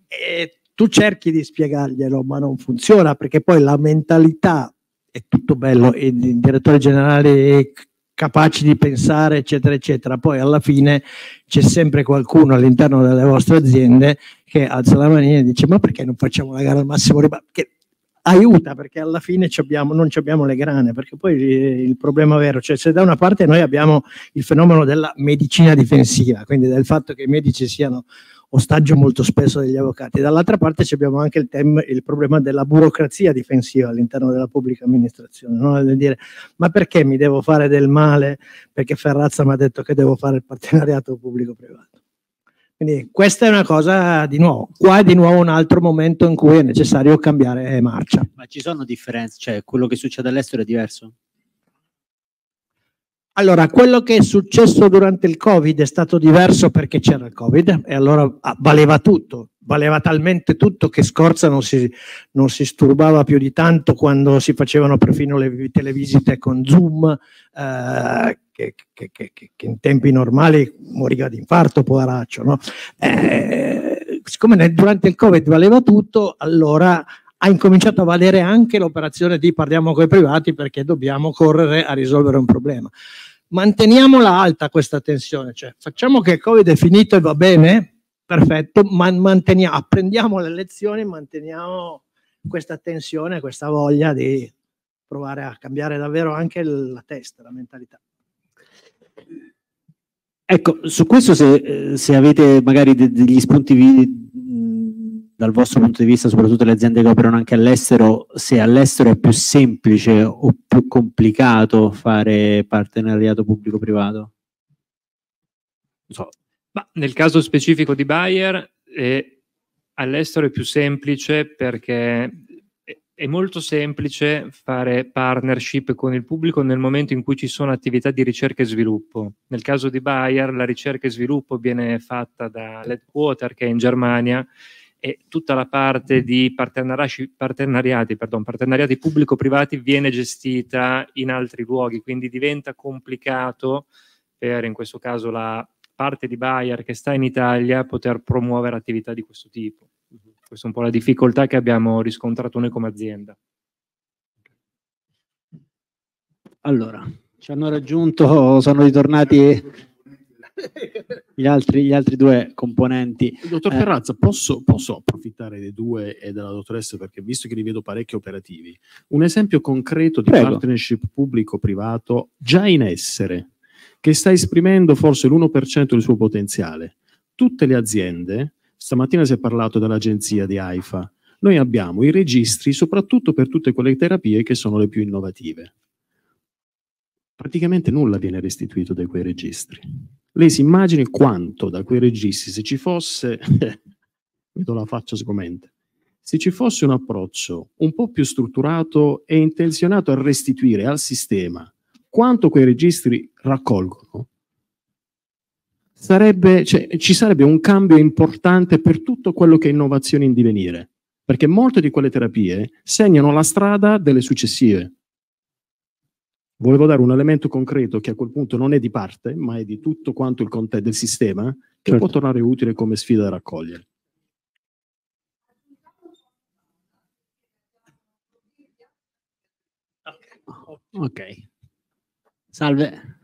E tu cerchi di spiegarglielo, ma non funziona perché poi la mentalità è tutto bello, il direttore generale capaci di pensare, eccetera, eccetera. Poi alla fine c'è sempre qualcuno all'interno delle vostre aziende che alza la manina e dice ma perché non facciamo la gara al massimo ribasso? Che aiuta perché alla fine abbiamo, non abbiamo le grane, perché poi eh, il problema vero, cioè se da una parte noi abbiamo il fenomeno della medicina difensiva, quindi del fatto che i medici siano ostaggio molto spesso degli avvocati. Dall'altra parte abbiamo anche il, tem- il, problema della burocrazia difensiva all'interno della pubblica amministrazione, no? dire, ma perché mi devo fare del male perché Ferrazza mi ha detto che devo fare il partenariato pubblico-privato? Quindi questa è una cosa di nuovo, qua è di nuovo un altro momento in cui è necessario cambiare marcia. Ma ci sono differenze, cioè quello che succede all'estero è diverso? Allora, quello che è successo durante il Covid è stato diverso perché c'era il Covid e allora ah, valeva tutto, valeva talmente tutto che Scorza non si, non si sturbava più di tanto quando si facevano perfino le televisite con Zoom, eh, che, che, che, che, in tempi normali moriva di infarto, poveraccio. No? Eh, siccome nel, durante il Covid valeva tutto, allora ha incominciato a valere anche l'operazione di parliamo con i privati perché dobbiamo correre a risolvere un problema manteniamola alta questa tensione, cioè facciamo che il Covid è finito e va bene, perfetto, ma manteniamo, apprendiamo le lezioni, manteniamo questa tensione, questa voglia di provare a cambiare davvero anche la testa, la mentalità. Ecco, su questo se, eh, se avete magari degli spunti dal vostro punto di vista, soprattutto le aziende che operano anche all'estero, se all'estero è più semplice o più complicato fare partenariato pubblico-privato? So. nel caso specifico di Bayer, eh, all'estero è più semplice perché è molto semplice fare partnership con il pubblico nel momento in cui ci sono attività di ricerca e sviluppo. Nel caso di Bayer, la ricerca e sviluppo viene fatta da dall'headquarter che è in Germania e tutta la parte di partenariati, pardon, partenariati pubblico-privati viene gestita in altri luoghi, quindi diventa complicato per in questo caso la parte di Bayer che sta in Italia poter promuovere attività di questo tipo. Mm-hmm. Questa è un po' la difficoltà che abbiamo riscontrato noi come azienda. Allora, ci hanno raggiunto, sono ritornati gli, altri, gli altri due componenti. Dottor eh, Ferrazza, posso, posso, approfittare dei due e della dottoressa perché visto che li vedo parecchi operativi, un esempio concreto di prego. partnership pubblico-privato già in essere, che sta esprimendo forse l'1% del suo potenziale. Tutte le aziende, stamattina si è parlato dell'agenzia di AIFA, noi abbiamo i registri soprattutto per tutte quelle terapie che sono le più innovative praticamente nulla viene restituito da quei registri. Lei si immagini quanto da quei registi, se ci fosse, vedo la faccia sgomente, se ci fosse un approccio un po' più strutturato e intenzionato a restituire al sistema quanto quei registri raccolgono, sarebbe, cioè, ci sarebbe un cambio importante per tutto quello che è innovazione in divenire, perché molte di quelle terapie segnano la strada delle successive volevo dare un elemento concreto che a quel punto non è di parte, ma è di tutto quanto il contesto del sistema, che certo. può tornare utile come sfida da raccogliere. Ok. Salve.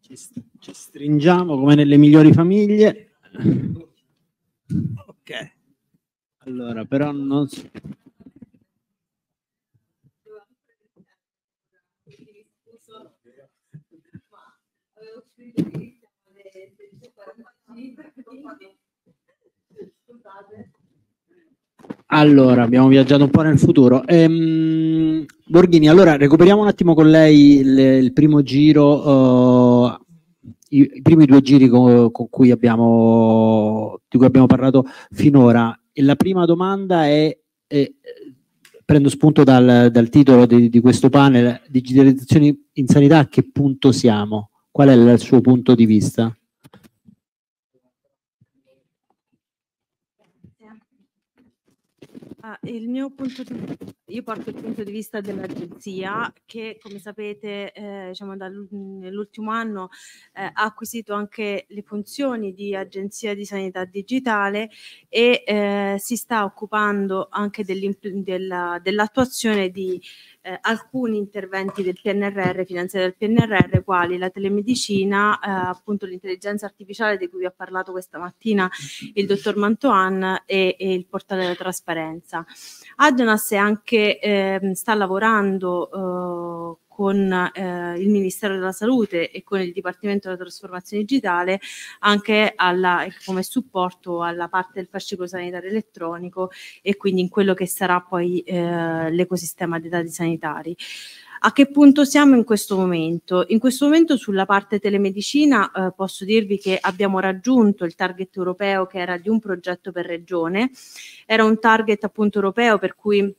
Ci, ci, stringiamo come nelle migliori famiglie. Ok. Allora, però non so. Allora, abbiamo viaggiato un po' nel futuro. Ehm, Borghini, allora recuperiamo un attimo con lei le, il, primo giro, uh, i, i, primi due giri con, con cui abbiamo, di cui abbiamo parlato finora. E la prima domanda è, è prendo spunto dal, dal titolo di, di, questo panel, digitalizzazione in sanità, a che punto siamo? Qual è il suo punto di vista? Ah, il mio punto di, io porto il punto di vista dell'agenzia che come sapete eh, diciamo dall'ultimo anno eh, ha acquisito anche le funzioni di agenzia di sanità digitale e eh, si sta occupando anche della, dell'attuazione di eh, alcuni interventi del PNRR, finanziari del PNRR, quali la telemedicina, eh, appunto l'intelligenza artificiale di cui vi ha parlato questa mattina il dottor Mantoan e, e il portale della trasparenza. Adonas anche, eh, sta lavorando eh, con eh, il Ministero della Salute e con il Dipartimento della Trasformazione Digitale anche alla, come supporto alla parte del fascicolo sanitario elettronico e quindi in quello che sarà poi eh, l'ecosistema dei dati sanitari. A che punto siamo in questo momento? In questo momento sulla parte telemedicina eh, posso dirvi che abbiamo raggiunto il target europeo che era di un progetto per regione, era un target appunto europeo per cui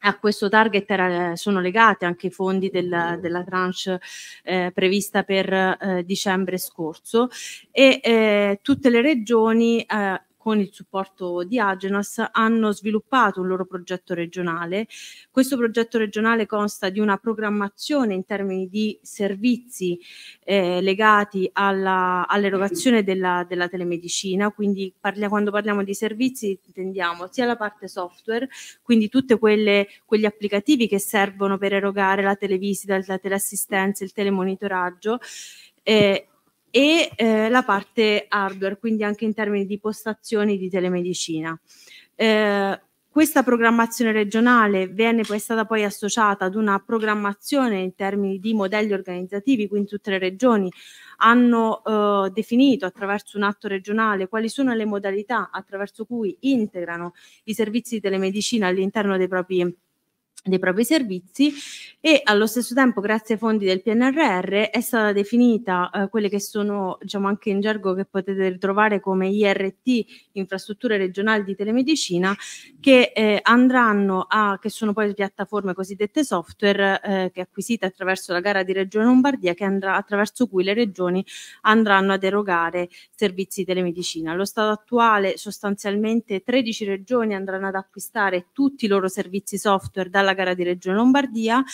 a questo target era, eh, sono legati anche i fondi del, della tranche eh, prevista per eh, dicembre scorso e eh, tutte le regioni eh, con il supporto di Agenas hanno sviluppato un loro progetto regionale. Questo progetto regionale consta di una programmazione in termini di servizi eh, legati all'erogazione della, della, telemedicina, quindi parlia, quando parliamo di servizi intendiamo sia la parte software, quindi tutti quegli applicativi che servono per erogare la televisita, la teleassistenza, il telemonitoraggio. Eh, e eh, la parte hardware, quindi anche in termini di postazioni di telemedicina. Eh, questa programmazione regionale viene poi stata poi associata ad una programmazione in termini di modelli organizzativi, quindi tutte le regioni hanno eh, definito attraverso un atto regionale quali sono le modalità attraverso cui integrano i servizi di telemedicina all'interno dei propri dei propri servizi e allo stesso tempo grazie ai fondi del PNRR è stata definita eh, quelle che sono diciamo anche in gergo che potete ritrovare come IRT infrastrutture regionali di telemedicina che eh, andranno a che sono poi piattaforme cosiddette software eh, che acquisite attraverso la gara di Regione Lombardia che andrà attraverso cui le regioni andranno ad erogare servizi di telemedicina. Allo stato attuale sostanzialmente 13 regioni andranno ad acquistare tutti i loro servizi software dalla alla gara di Regione Lombardia.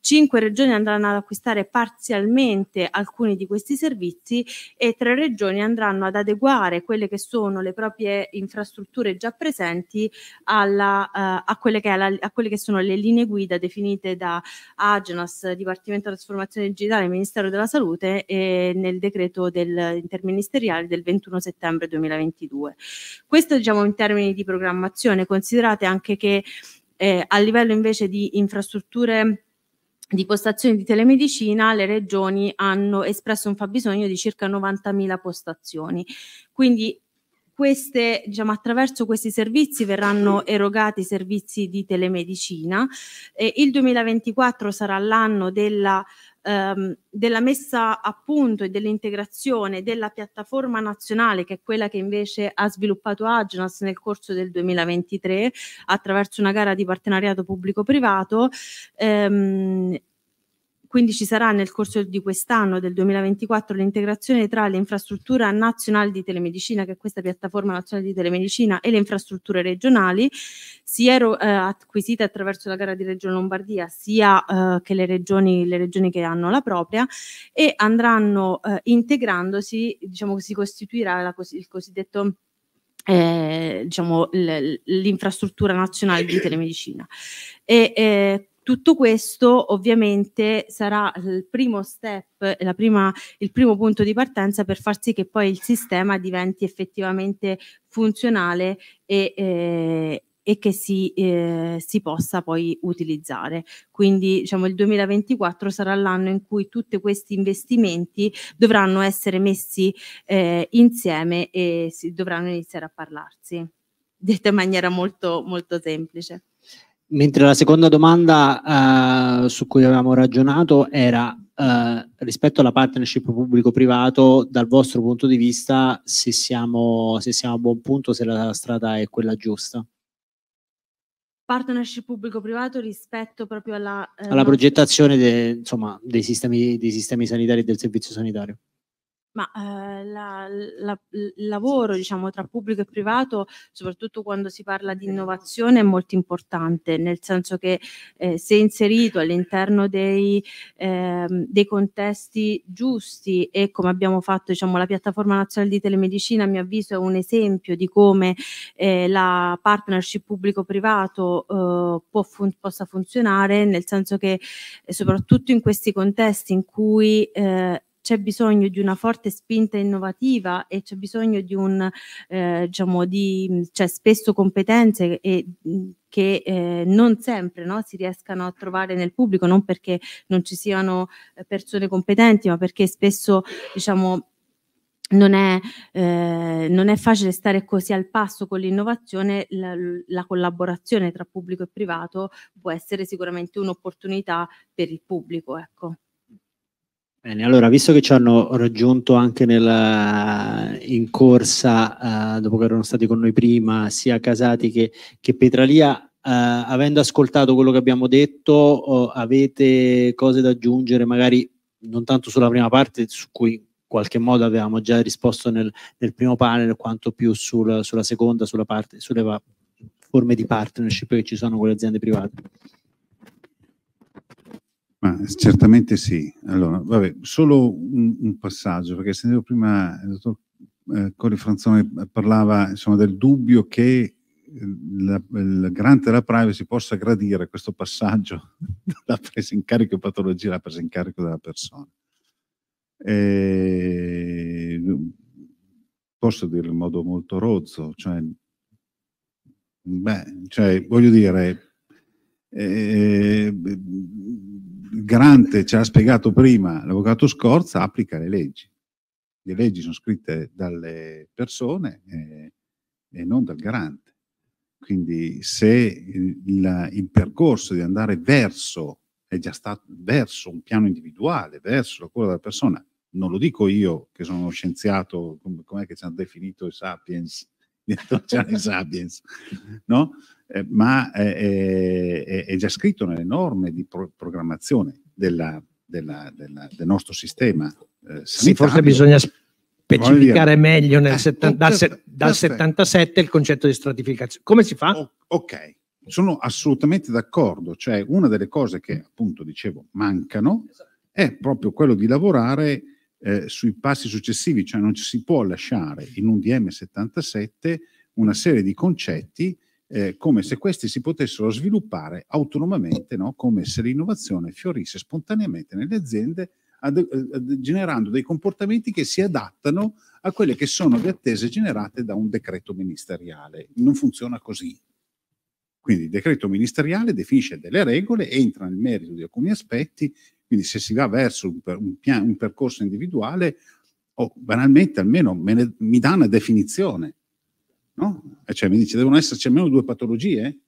Cinque regioni andranno ad acquistare parzialmente alcuni di questi servizi e tre regioni andranno ad adeguare quelle che sono le proprie infrastrutture già presenti alla, eh, a, quelle la, a, quelle che sono le linee guida definite da Agenas, Dipartimento della Trasformazione Digitale, Ministero della Salute e nel decreto del, interministeriale del 21 settembre 2022. Questo diciamo in termini di programmazione, considerate anche che eh, a livello invece di infrastrutture di postazioni di telemedicina le regioni hanno espresso un fabbisogno di circa 90.000 postazioni. Quindi queste, diciamo, attraverso questi servizi verranno erogati servizi di telemedicina. Eh, il 2024 sarà l'anno della ehm, della messa a punto e dell'integrazione della piattaforma nazionale, che è quella che invece ha sviluppato Agenas nel corso del 2023 attraverso una gara di partenariato pubblico-privato, ehm, quindi ci sarà nel corso di quest'anno, del 2024, l'integrazione tra l'infrastruttura nazionale di telemedicina, che è questa piattaforma nazionale di telemedicina, e le infrastrutture regionali, sia eh, acquisite attraverso la gara di Regione Lombardia, sia eh, che le regioni, le regioni che hanno la propria, e andranno eh, integrandosi, diciamo si costituirà la, il cosiddetto eh, diciamo, l'infrastruttura nazionale di telemedicina. E, eh, tutto questo ovviamente sarà il primo step, prima, il primo punto di partenza per far sì che poi il sistema diventi effettivamente funzionale e, eh, e che si, eh, si, possa poi utilizzare. Quindi diciamo, il 2024 sarà l'anno in cui tutti questi investimenti dovranno essere messi eh, insieme e si dovranno iniziare a parlarsi, detto in maniera molto, molto semplice. Mentre la seconda domanda eh, su cui avevamo ragionato era eh, rispetto alla partnership pubblico-privato, dal vostro punto di vista, se siamo, se siamo a buon punto, se la strada è quella giusta partnership pubblico-privato rispetto proprio alla, eh, alla progettazione de, insomma, dei, sistemi, dei, sistemi, sanitari e del servizio sanitario ma eh, la, la, il lavoro diciamo, tra pubblico e privato, soprattutto quando si parla di innovazione, è molto importante, nel senso che eh, se inserito all'interno dei, eh, dei, contesti giusti e come abbiamo fatto diciamo, la piattaforma nazionale di telemedicina, a mio avviso è un esempio di come eh, la partnership pubblico-privato eh, può fun- possa funzionare, nel senso che eh, soprattutto in questi contesti in cui Eh, c'è bisogno di una forte spinta innovativa e c'è bisogno di un, eh, diciamo, di, cioè spesso competenze e mm, che eh, non sempre no, si riescano a trovare nel pubblico, non perché non ci siano eh, persone competenti, ma perché spesso diciamo, non è, eh, non è, facile stare così al passo con l'innovazione, la, la, collaborazione tra pubblico e privato può essere sicuramente un'opportunità per il pubblico. Ecco. Bene, allora, visto che ci hanno raggiunto anche nel, in corsa, eh, dopo che erano stati con noi prima, sia Casati che, che Petralia, eh, avendo ascoltato quello che abbiamo detto, oh, avete cose da aggiungere, magari non tanto sulla prima parte, su cui in qualche modo avevamo già risposto nel, nel primo panel, quanto più sul, sulla seconda, sulla parte, sulle forme di partnership che ci sono con le aziende private. Ma certamente sì. Allora, vabbè, solo un, un passaggio, perché sentivo prima il dottor eh, Cori Franzoni parlava insomma, del dubbio che eh, la, il garante della privacy possa gradire questo passaggio dalla presa in carico di patologia alla presa in carico della persona. E, eh, posso dirlo in modo molto rozzo, cioè, beh, cioè voglio dire, eh, Grante ci ha spiegato prima, l'avvocato Scorza applica le leggi. Le leggi sono scritte dalle persone e, eh, e non dal garante. Quindi se il, il, percorso di andare verso è già stato verso un piano individuale, verso la cura della persona, non lo dico io che sono uno scienziato, com'è che ci hanno definito i sapiens, dentro Charles Sapiens, no? eh, ma eh, eh, eh è già scritto nelle norme di pro programmazione della, della, della, del nostro sistema. Eh, sì, forse bisogna specificare meglio nel ah, setan- dal, se dal 77 il concetto di stratificazione. Come si fa? O ok, sono assolutamente d'accordo, cioè una delle cose che appunto dicevo mancano è proprio quello di lavorare eh, sui passi successivi, cioè non ci si può lasciare in un DM77 una serie di concetti eh, come se questi si potessero sviluppare autonomamente, no? come se l'innovazione fiorisse spontaneamente nelle aziende ad, ad, generando dei comportamenti che si adattano a quelle che sono le attese generate da un decreto ministeriale. Non funziona così. Quindi il decreto ministeriale definisce delle regole, entra nel merito di alcuni aspetti, quindi se si va verso un, un, pian, un percorso individuale, o oh, banalmente almeno ne, mi dà una definizione, no? E cioè mi dice devono esserci almeno due patologie? Eh?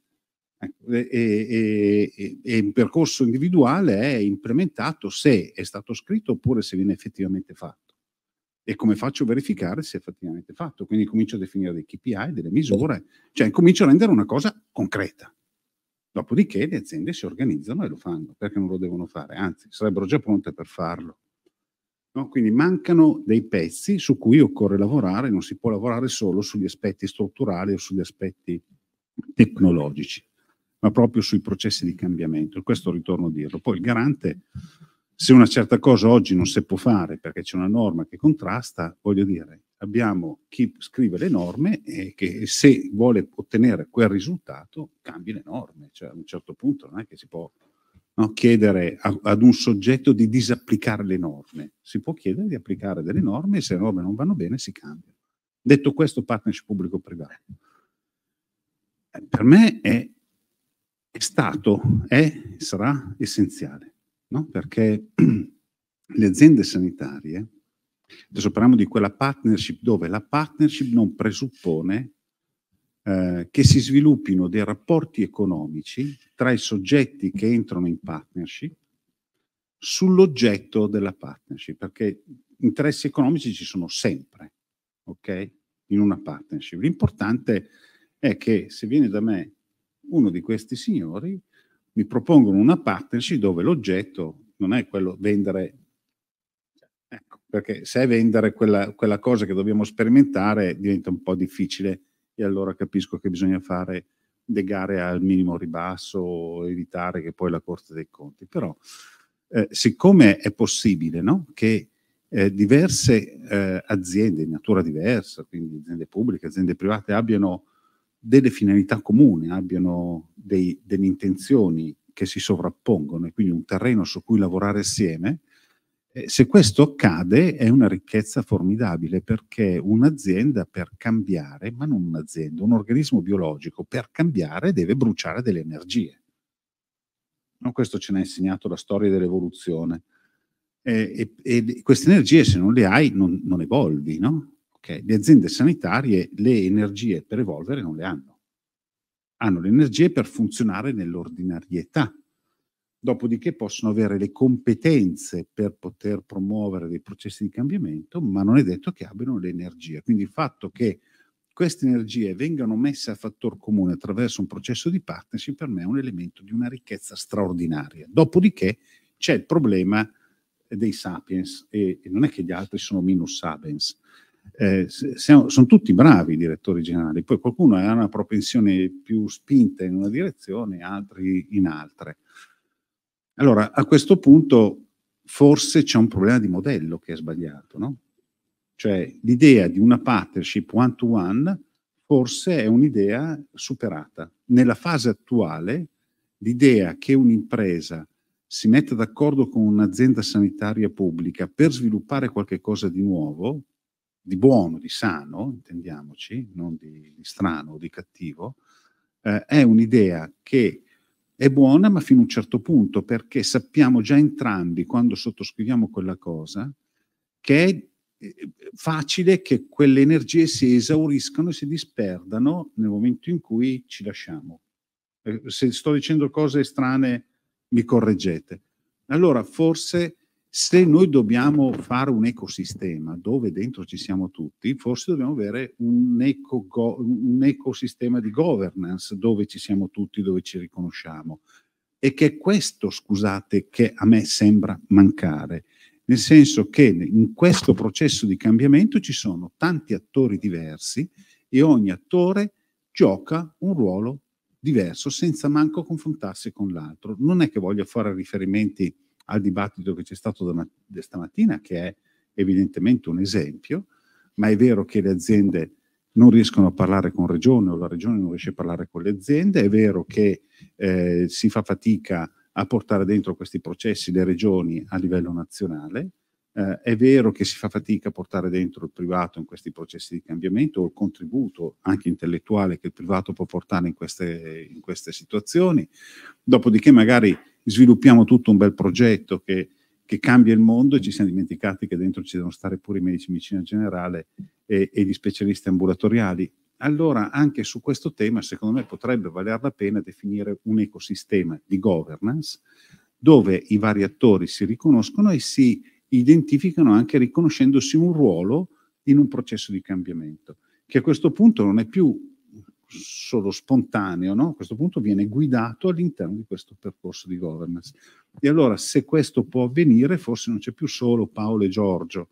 E, e, e il percorso individuale è implementato se è stato scritto oppure se viene effettivamente fatto e come faccio a verificare se è effettivamente fatto. Quindi comincio a definire dei KPI, delle misure, cioè comincio a rendere una cosa concreta. Dopodiché le aziende si organizzano e lo fanno, perché non lo devono fare, anzi sarebbero già pronte per farlo. No? Quindi mancano dei pezzi su cui occorre lavorare, non si può lavorare solo sugli aspetti strutturali o sugli aspetti tecnologici, ma proprio sui processi di cambiamento. Questo ritorno a dirlo. Poi il garante, se una certa cosa oggi non si può fare perché c'è una norma che contrasta, voglio dire, abbiamo chi scrive le norme e che se vuole ottenere quel risultato cambia le norme, cioè a un certo punto non è che si può no, chiedere a, ad un soggetto di disapplicare le norme, si può chiedere di applicare delle norme e se le norme non vanno bene si cambia. Detto questo, partnership pubblico-privato. Eh, per me è, è stato, è, sarà essenziale, no? perché le aziende sanitarie Adesso parliamo di quella partnership dove la partnership non presuppone eh, che si sviluppino dei rapporti economici tra i soggetti che entrano in partnership sull'oggetto della partnership, perché interessi economici ci sono sempre, ok? In una partnership. L'importante è che se viene da me uno di questi signori, mi propongono una partnership dove l'oggetto non è quello vendere. Ecco, perché se è vendere quella, quella cosa che dobbiamo sperimentare diventa un po' difficile e allora capisco che bisogna fare le gare al minimo ribasso, evitare che poi la Corte dei Conti. Però, eh, siccome è possibile no? che eh, diverse eh, aziende di natura diversa, quindi aziende pubbliche, aziende private, abbiano delle finalità comuni, abbiano dei, delle intenzioni che si sovrappongono e quindi un terreno su cui lavorare assieme, eh, se questo accade è una ricchezza formidabile perché un'azienda per cambiare, ma non un'azienda, un organismo biologico per cambiare deve bruciare delle energie. No, questo ce l'ha insegnato la storia dell'evoluzione. E, e, e, queste energie, se non le hai, non, non evolvi. No? Okay. Le aziende sanitarie le energie per evolvere non le hanno. Hanno le energie per funzionare nell'ordinarietà dopodiché possono avere le competenze per poter promuovere dei processi di cambiamento, ma non è detto che abbiano l'energia. Quindi il fatto che queste energie vengano messe a fattor comune attraverso un processo di partnership per me è un elemento di una ricchezza straordinaria. Dopodiché c'è il problema dei sapiens e, e non è che gli altri sono minus sapiens. Eh, sono tutti bravi i direttori generali, poi qualcuno ha una propensione più spinta in una direzione, altri in altre. Allora, a questo punto forse c'è un problema di modello che è sbagliato, no? Cioè l'idea di una partnership one-to-one forse è un'idea superata. Nella fase attuale l'idea che un'impresa si metta d'accordo con un'azienda sanitaria pubblica per sviluppare qualcosa di nuovo, di buono, di sano, intendiamoci, non di, di strano o di cattivo, eh, è un'idea che è buona ma fino a un certo punto, perché sappiamo già entrambi, quando sottoscriviamo quella cosa, che è eh, facile che quelle energie si esauriscano e si disperdano nel momento in cui ci lasciamo. Eh, se sto dicendo cose strane, mi correggete. Allora, forse se noi dobbiamo fare un ecosistema dove dentro ci siamo tutti, forse dobbiamo avere un, eco go- un ecosistema di governance dove ci siamo tutti, dove ci riconosciamo. E che è questo, scusate, che a me sembra mancare nel senso che in questo processo di cambiamento ci sono tanti attori diversi e ogni attore gioca un ruolo diverso senza manco confrontarsi con l'altro. Non è che voglio fare riferimenti al dibattito che c'è stato da, da stamattina, che è evidentemente un esempio, ma è vero che le aziende non riescono a parlare con regione o la regione non riesce a parlare con le aziende, è vero che eh, si fa fatica a portare dentro questi processi le regioni a livello nazionale, eh, è vero che si fa fatica a portare dentro il privato in questi processi di cambiamento o il contributo anche intellettuale che il privato può portare in queste, in queste situazioni, dopodiché magari sviluppiamo tutto un bel progetto che, che, cambia il mondo e ci siamo dimenticati che dentro ci devono stare pure i medici di medicina generale e, e gli specialisti ambulatoriali. Allora anche su questo tema secondo me potrebbe valer la pena definire un ecosistema di governance dove i vari attori si riconoscono e si identificano anche riconoscendosi un ruolo in un processo di cambiamento, che a questo punto non è più solo spontaneo, no? a questo punto viene guidato all'interno di questo percorso di governance. E allora se questo può avvenire, forse non c'è più solo Paolo e Giorgio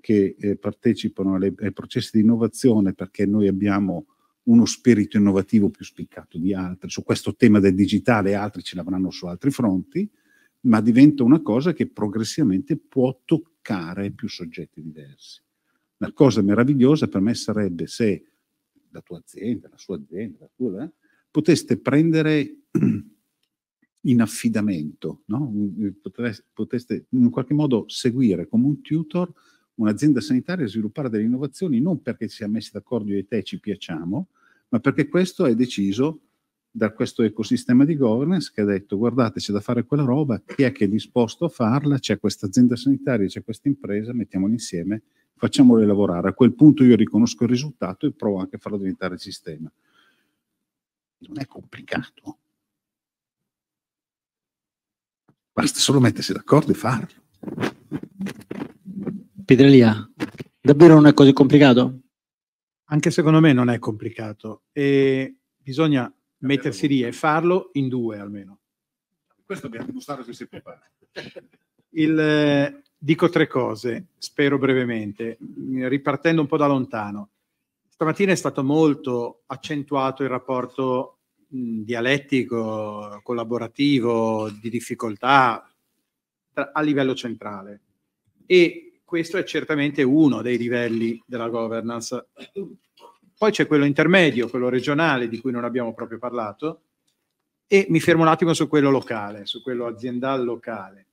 che eh, partecipano alle, ai processi di innovazione perché noi abbiamo uno spirito innovativo più spiccato di altri, su questo tema del digitale altri ce l'avranno su altri fronti, ma diventa una cosa che progressivamente può toccare più soggetti diversi. La cosa meravigliosa per me sarebbe se la tua azienda, la sua azienda, la tua, eh, poteste prendere in affidamento, no? Mm, mm, poteste in qualche modo seguire come un tutor un'azienda sanitaria e sviluppare delle innovazioni non perché ci siamo messi d'accordo io e te ci piacciamo, ma perché questo è deciso da questo ecosistema di governance che ha detto guardate c'è da fare quella roba, chi è che è disposto a farla, c'è questa azienda sanitaria, c'è questa impresa, mettiamola insieme facciamole lavorare. A quel punto io riconosco il risultato e provo anche a farlo diventare sistema. Non è complicato. Basta solo mettersi d'accordo e farlo. Pietralia, davvero non è così complicato? Anche secondo me non è complicato. E bisogna davvero mettersi lì e farlo in due almeno. Questo abbiamo dimostrato che si può fare. Il, eh, dico tre cose, spero brevemente, ripartendo un po' da lontano. Stamattina è stato molto accentuato il rapporto dialettico, collaborativo, di difficoltà tra, a livello centrale e questo è certamente uno dei livelli della governance. Poi c'è quello intermedio, quello regionale di cui non abbiamo proprio parlato e mi fermo un attimo su quello locale, su quello aziendale locale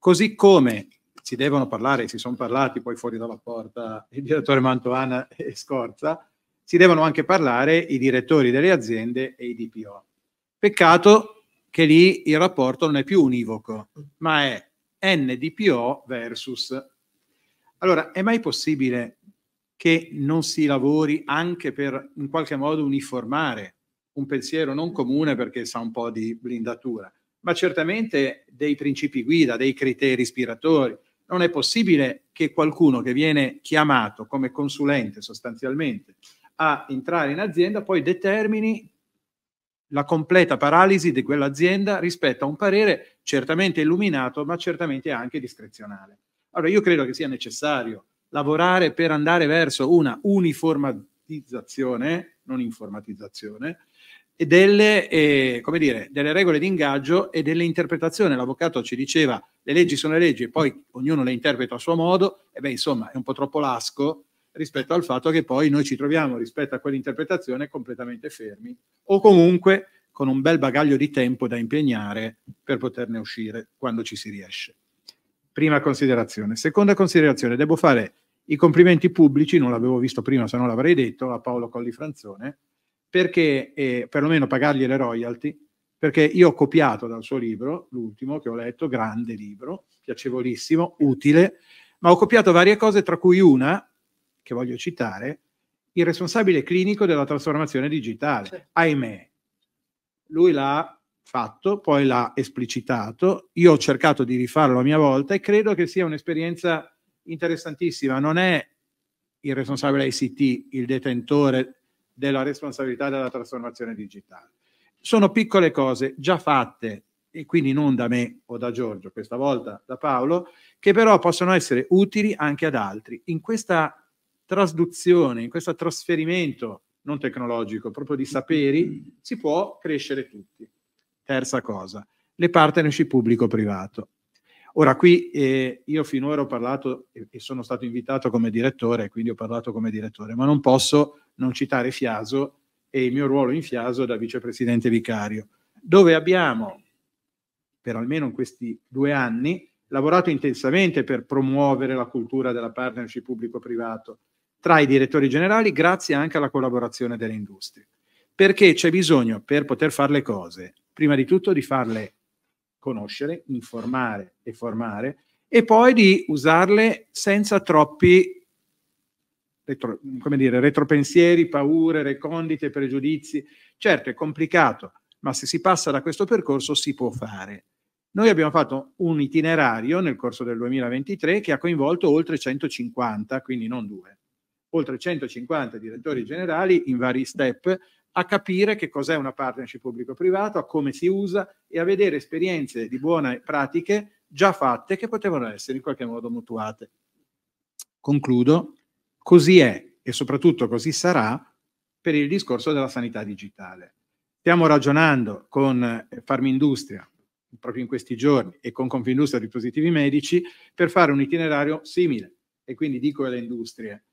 Così come si devono parlare, si sono parlati poi fuori dalla porta il direttore Mantovana e Scorza, si devono anche parlare i direttori delle aziende e i DPO. Peccato che lì il rapporto non è più univoco, ma è NDPO versus. Allora, è mai possibile che non si lavori anche per in qualche modo uniformare un pensiero non comune perché sa un po' di blindatura, ma certamente dei principi guida, dei criteri ispiratori. Non è possibile che qualcuno che viene chiamato come consulente sostanzialmente a entrare in azienda poi determini la completa paralisi di quell'azienda rispetto a un parere certamente illuminato, ma certamente anche discrezionale. Allora io credo che sia necessario lavorare per andare verso una uniformizzazione, non informatizzazione, e delle, eh, come dire, delle regole di ingaggio e delle interpretazioni. L'avvocato ci diceva le leggi sono le leggi e poi ognuno le interpreta a suo modo, e beh insomma è un po' troppo lasco rispetto al fatto che poi noi ci troviamo rispetto a quell'interpretazione completamente fermi o comunque con un bel bagaglio di tempo da impegnare per poterne uscire quando ci si riesce. Prima considerazione. Seconda considerazione, devo fare i complimenti pubblici, non l'avevo visto prima se non l'avrei detto, a Paolo Colli Franzone, perché, eh, perlomeno pagargli le royalty, perché io ho copiato dal suo libro, l'ultimo che ho letto, grande libro, piacevolissimo, utile, ma ho copiato varie cose, tra cui una, che voglio citare, il responsabile clinico della trasformazione digitale. Ahimè, lui l'ha fatto, poi l'ha esplicitato, io ho cercato di rifarlo a mia volta e credo che sia un'esperienza interessantissima. Non è il responsabile ICT, il detentore della responsabilità della trasformazione digitale. Sono piccole cose già fatte, e quindi non da me o da Giorgio, questa volta da Paolo, che però possono essere utili anche ad altri. In questa trasduzione, in questo trasferimento non tecnologico, proprio di saperi, si può crescere tutti. Terza cosa, le partnership pubblico-privato. Ora qui eh, io finora ho parlato e, sono stato invitato come direttore, quindi ho parlato come direttore, ma non posso non citare Fiaso e il mio ruolo in Fiaso da vicepresidente vicario, dove abbiamo, per almeno in questi due anni, lavorato intensamente per promuovere la cultura della partnership pubblico-privato tra i direttori generali, grazie anche alla collaborazione delle industrie. Perché c'è bisogno, per poter fare le cose, prima di tutto di farle conoscere, informare e formare e poi di usarle senza troppi retro, come dire, retropensieri, paure, recondite, pregiudizi. Certo è complicato, ma se si passa da questo percorso si può fare. Noi abbiamo fatto un itinerario nel corso del 2023 che ha coinvolto oltre 150, quindi non due, oltre 150 direttori generali in vari step a capire che cos'è una partnership pubblico-privato, a come si usa e a vedere esperienze di buone pratiche già fatte che potevano essere in qualche modo mutuate. Concludo, così è e soprattutto così sarà per il discorso della sanità digitale. Stiamo ragionando con eh, Farmindustria proprio in questi giorni e con Confindustria dispositivi medici per fare un itinerario simile e quindi dico alle industrie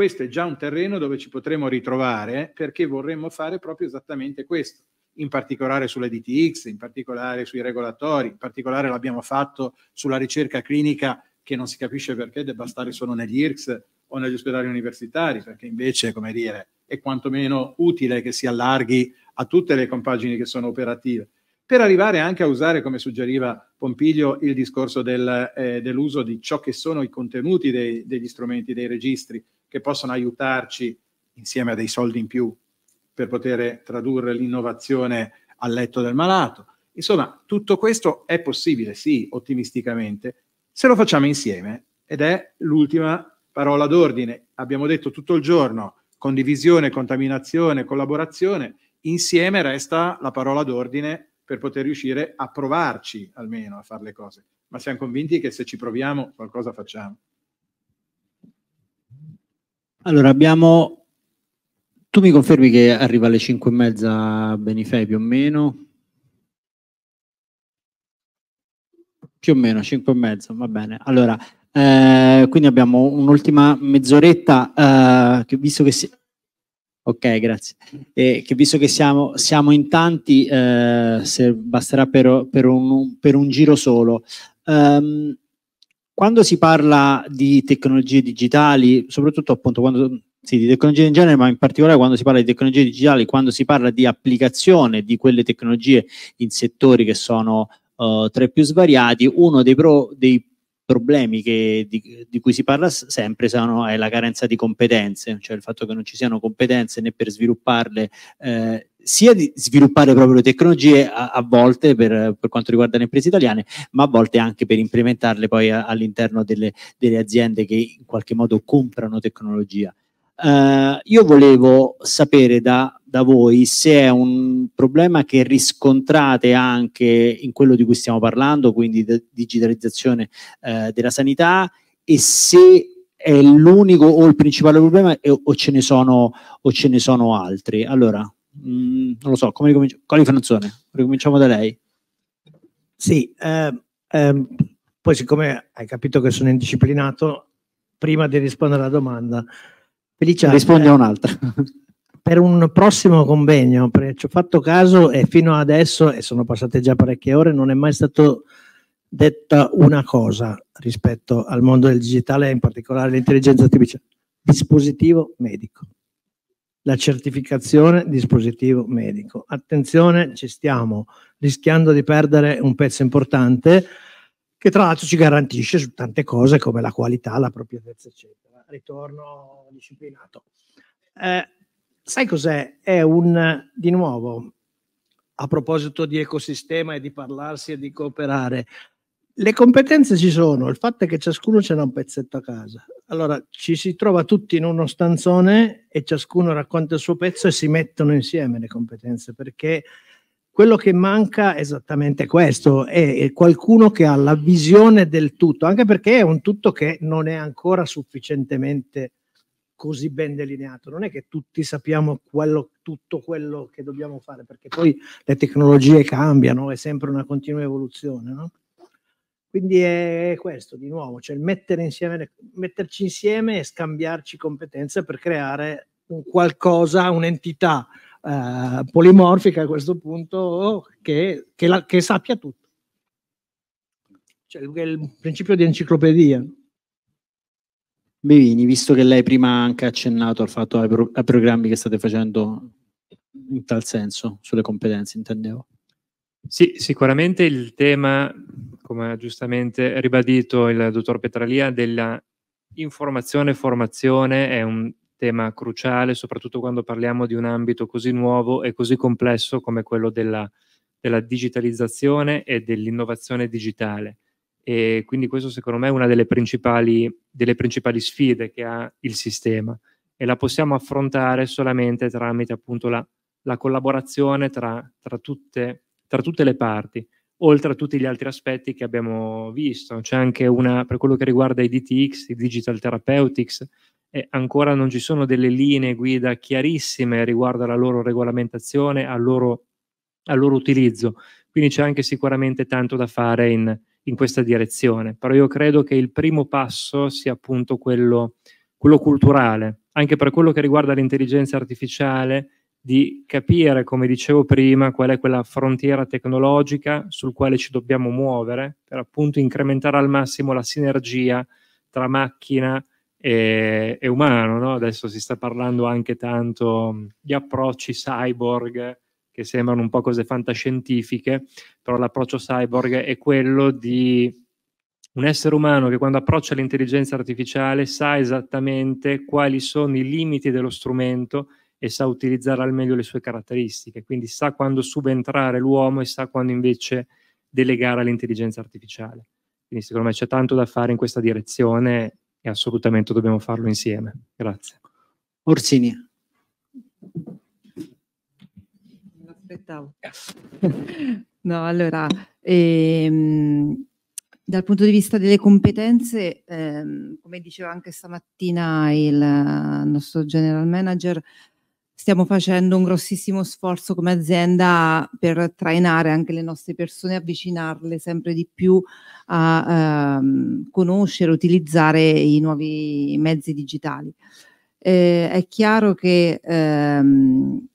questo è già un terreno dove ci potremo ritrovare perché vorremmo fare proprio esattamente questo, in particolare sulle DTX, in particolare sui regolatori, in particolare l'abbiamo fatto sulla ricerca clinica che non si capisce perché debba stare solo negli IRCS o negli ospedali universitari, perché invece, come dire, è quantomeno utile che si allarghi a tutte le compagini che sono operative, per arrivare anche a usare, come suggeriva Pompiglio, il discorso del, eh, dell'uso di ciò che sono i contenuti dei, degli strumenti, dei registri, che possono aiutarci insieme a dei soldi in più per poter tradurre l'innovazione al letto del malato. Insomma, tutto questo è possibile, sì, ottimisticamente, se lo facciamo insieme ed è l'ultima parola d'ordine. Abbiamo detto tutto il giorno condivisione, contaminazione, collaborazione, insieme resta la parola d'ordine per poter riuscire a provarci almeno a fare le cose. Ma siamo convinti che se ci proviamo qualcosa facciamo. Allora abbiamo... Tu mi confermi che arriva alle 5 e mezza Benifei più o meno? Più o meno, 5 e mezza, va bene. Allora, eh, quindi abbiamo un'ultima mezz'oretta, eh, che visto che si... Ok, grazie. E che visto che siamo, siamo in tanti, eh, se basterà per, per, un, per, un, giro solo. Eh, quando si parla di tecnologie digitali, soprattutto appunto quando sì, di tecnologie in genere, ma in particolare quando si parla di tecnologie digitali, quando si parla di applicazione di quelle tecnologie in settori che sono uh, tra i più svariati, uno dei, pro, dei problemi che, di, di, cui si parla sempre sono, è la carenza di competenze, cioè il fatto che non ci siano competenze né per svilupparle eh, sia di sviluppare proprio le tecnologie a, a volte per, per, quanto riguarda le imprese italiane, ma a volte anche per implementarle poi a, all'interno delle, delle, aziende che in qualche modo comprano tecnologia. Uh, io volevo sapere da, da voi se è un problema che riscontrate anche in quello di cui stiamo parlando, quindi de- digitalizzazione eh, della sanità, e se è l'unico o il principale problema e, o, ce ne sono, o ce ne sono altri. Allora, mh, mm, non lo so, come ricominciamo? Colin Franzone, ricominciamo da lei. Sì, eh, eh, poi siccome hai capito che sono indisciplinato, prima di rispondere alla domanda, Felicia, rispondi a eh, un'altra. per un prossimo convegno, ci ho fatto caso e fino adesso, e sono passate già parecchie ore, non è mai stato detta una cosa rispetto al mondo del digitale in particolare all'intelligenza artificiale, dispositivo medico la certificazione dispositivo medico. Attenzione, ci stiamo rischiando di perdere un pezzo importante che tra l'altro ci garantisce su tante cose come la qualità, la proprietà, eccetera. Ritorno disciplinato. Eh, sai cos'è? È un, di nuovo, a proposito di ecosistema e di parlarsi e di cooperare, le competenze ci sono, il fatto è che ciascuno ce n'ha un pezzetto a casa. Allora ci si trova tutti in uno stanzone e ciascuno racconta il suo pezzo e si mettono insieme le competenze perché quello che manca è esattamente questo, è qualcuno che ha la visione del tutto, anche perché è un tutto che non è ancora sufficientemente così ben delineato. Non è che tutti sappiamo quello, tutto quello che dobbiamo fare, perché poi le tecnologie cambiano, è sempre una continua evoluzione. No? Quindi è questo di nuovo, cioè mettere insieme, metterci insieme e scambiarci competenze per creare un qualcosa, un'entità eh, polimorfica a questo punto che, che, la, che sappia tutto. Cioè il principio di enciclopedia. Bevini, visto che lei prima ha anche accennato al fatto ai, pro- ai programmi che state facendo in tal senso, sulle competenze intendevo. Sì, sicuramente il tema come ha giustamente ribadito il dottor Petralia, della informazione e formazione è un tema cruciale, soprattutto quando parliamo di un ambito così nuovo e così complesso come quello della, della digitalizzazione e dell'innovazione digitale. E quindi questo secondo me è una delle principali, delle principali sfide che ha il sistema e la possiamo affrontare solamente tramite appunto la, la collaborazione tra, tra, tutte, tra tutte le parti oltre a tutti gli altri aspetti che abbiamo visto. C'è anche una, per quello che riguarda i DTX, i Digital Therapeutics, e ancora non ci sono delle linee guida chiarissime riguardo alla loro regolamentazione, al loro, al loro utilizzo. Quindi c'è anche sicuramente tanto da fare in, in, questa direzione. Però io credo che il primo passo sia appunto quello, quello culturale. Anche per quello che riguarda l'intelligenza artificiale, di capire, come dicevo prima, qual è quella frontiera tecnologica sul quale ci dobbiamo muovere per appunto incrementare al massimo la sinergia tra macchina e, e umano. No? Adesso si sta parlando anche tanto di approcci cyborg che sembrano un po' cose fantascientifiche, però l'approccio cyborg è quello di un essere umano che quando approccia l'intelligenza artificiale sa esattamente quali sono i limiti dello strumento e sa utilizzare al meglio le sue caratteristiche, quindi sa quando subentrare l'uomo e sa quando invece delegare all'intelligenza artificiale. Quindi secondo me c'è tanto da fare in questa direzione e assolutamente dobbiamo farlo insieme. Grazie. Orsini. No, allora, ehm, dal punto di vista delle competenze, ehm, come diceva anche stamattina il eh, nostro general manager, stiamo facendo un grossissimo sforzo come azienda per trainare anche le nostre persone, avvicinarle sempre di più a ehm, conoscere, utilizzare i nuovi mezzi digitali. Eh, è chiaro che ehm,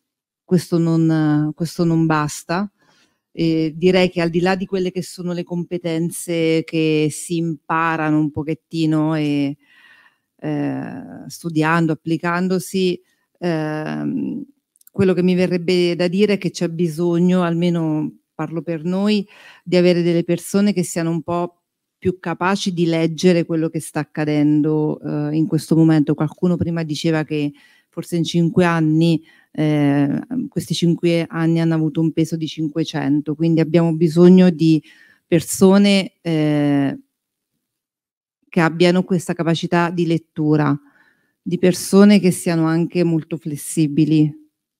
questo, non, questo, non, basta. Eh, direi che al di là di quelle che sono le competenze che si imparano un pochettino e eh, studiando, applicandosi, Ehm, quello che mi verrebbe da dire è che c'è bisogno, almeno parlo per noi, di avere delle persone che siano un po' più capaci di leggere quello che sta accadendo eh, in questo momento. Qualcuno prima diceva che forse in cinque anni, eh, questi cinque anni hanno avuto un peso di 500, quindi abbiamo bisogno di persone eh, che abbiano questa capacità di lettura di persone che siano anche molto flessibili,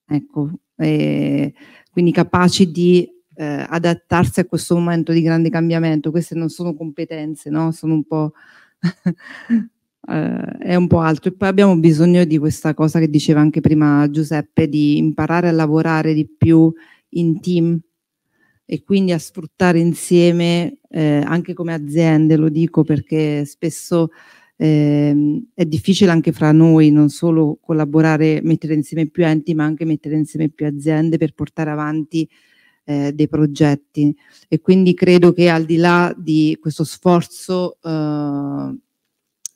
ecco, e quindi capaci di eh, adattarsi a questo momento di grande cambiamento. Queste non sono competenze, no? sono un po'... eh, è un po' altro. E poi abbiamo bisogno di questa cosa che diceva anche prima Giuseppe, di imparare a lavorare di più in team e quindi a sfruttare insieme eh, anche come aziende, lo dico perché spesso eh, è difficile anche fra noi non solo collaborare, mettere insieme più enti, ma anche mettere insieme più aziende per portare avanti eh, dei progetti. E quindi credo che al di là di questo sforzo eh,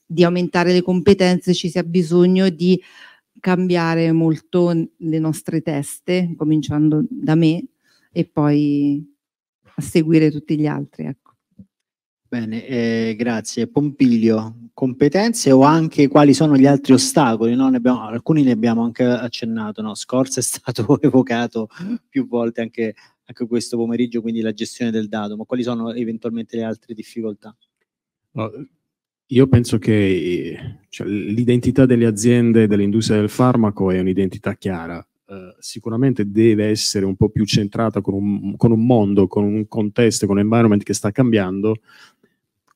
di aumentare le competenze ci sia bisogno di cambiare molto le nostre teste, cominciando da me e poi a seguire tutti gli altri. Ecco. Bene, eh, grazie. Pompilio, competenze o anche quali sono gli altri ostacoli? No? Ne abbiamo, alcuni ne abbiamo anche accennato, no? Scorsa è stato evocato più volte anche, anche, questo pomeriggio, quindi la gestione del dato, ma quali sono eventualmente le altre difficoltà? No, io penso che cioè, l'identità delle aziende dell'industria del farmaco è un'identità chiara. Uh, sicuramente deve essere un po' più centrata con un, con un mondo, con un contesto, con un environment che sta cambiando,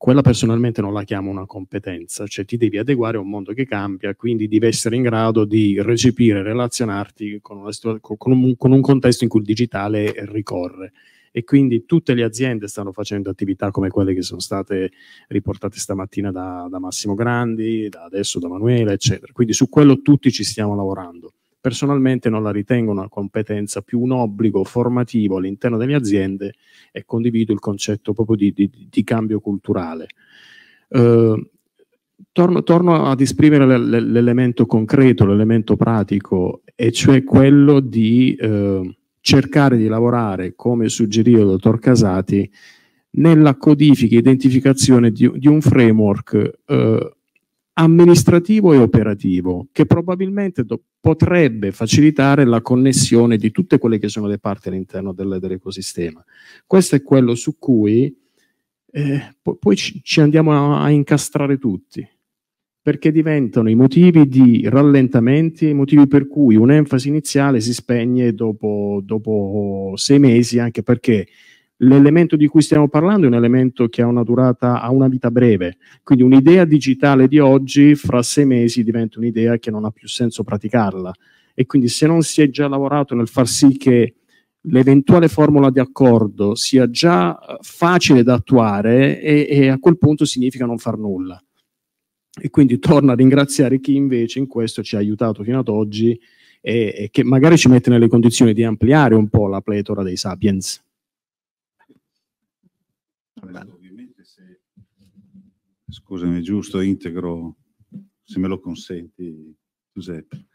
quella personalmente non la chiamo una competenza, cioè ti devi adeguare a un mondo che cambia, quindi devi essere in grado di recepire, relazionarti con, una, con, un, con un contesto in cui il digitale ricorre e quindi tutte le aziende stanno facendo attività come quelle che sono state riportate stamattina da, da Massimo Grandi, da adesso da Manuela, eccetera. Quindi su quello tutti ci stiamo lavorando. Personalmente non la ritengo una competenza, più un obbligo formativo all'interno delle aziende e condivido il concetto proprio di, di, di cambio culturale. Eh, torno, torno, ad esprimere l'elemento concreto, l'elemento pratico, e cioè quello di eh, cercare di lavorare, come suggerì il dottor Casati, nella codifica e identificazione di, di un framework eh, amministrativo e operativo che probabilmente do, potrebbe facilitare la connessione di tutte quelle che sono le parti all'interno del, dell'ecosistema. Questo è quello su cui eh, po- poi ci, ci andiamo a, a, incastrare tutti, perché diventano i motivi di rallentamenti, i motivi per cui un'enfasi iniziale si spegne dopo, dopo sei mesi, anche perché L'elemento di cui stiamo parlando è un elemento che ha una durata, ha una vita breve, quindi un'idea digitale di oggi fra sei mesi diventa un'idea che non ha più senso praticarla e quindi se non si è già lavorato nel far sì che l'eventuale formula di accordo sia già eh, facile da attuare e, e a quel punto significa non far nulla. E quindi torno a ringraziare chi invece in questo ci ha aiutato fino ad oggi e, e che magari ci mette nelle condizioni di ampliare un po' la pletora dei sapiens. Questo, ovviamente se, scusami, giusto, integro, se me lo consenti Giuseppe.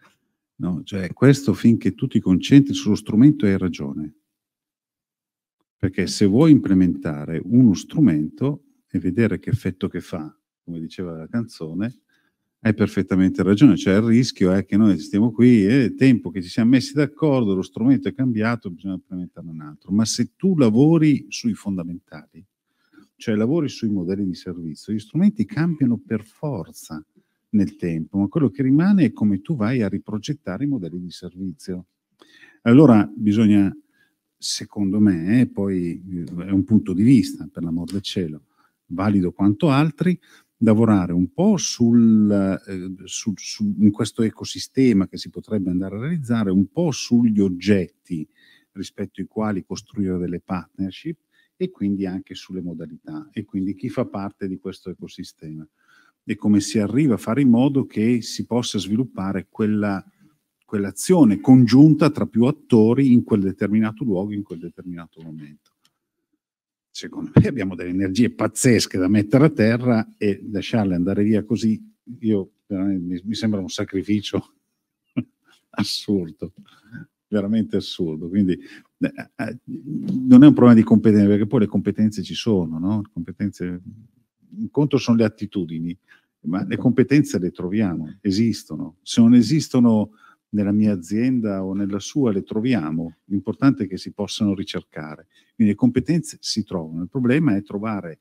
No, cioè questo finché tu ti concentri sullo strumento hai ragione. Perché se vuoi implementare uno strumento e vedere che effetto che fa, come diceva la canzone, hai perfettamente ragione, cioè il rischio è che noi stiamo qui e tempo che ci siamo messi d'accordo, lo strumento è cambiato, bisogna implementare un altro, ma se tu lavori sui fondamentali, cioè lavori sui modelli di servizio, gli strumenti cambiano per forza nel tempo, ma quello che rimane è come tu vai a riprogettare i modelli di servizio. Allora bisogna, secondo me, eh, poi eh, è un punto di vista, per l'amor del cielo, valido quanto altri, lavorare un po' sul, eh, su, su, in questo ecosistema che si potrebbe andare a realizzare, un po' sugli oggetti rispetto ai quali costruire delle partnership e quindi anche sulle modalità e quindi chi fa parte di questo ecosistema e come si arriva a fare in modo che si possa sviluppare quella, quell'azione congiunta tra più attori in quel determinato luogo, in quel determinato momento. Secondo me abbiamo delle energie pazzesche da mettere a terra e lasciarle andare via così, io, mi sembra un sacrificio assurdo, veramente assurdo. Quindi eh, eh, eh, non è un problema di competenze, perché poi le competenze ci sono, no? competenze, un conto sono le attitudini, ma le competenze le troviamo, esistono. Se non esistono nella mia azienda o nella sua, le troviamo. L'importante è che si possano ricercare. Quindi le competenze si trovano. Il problema è trovare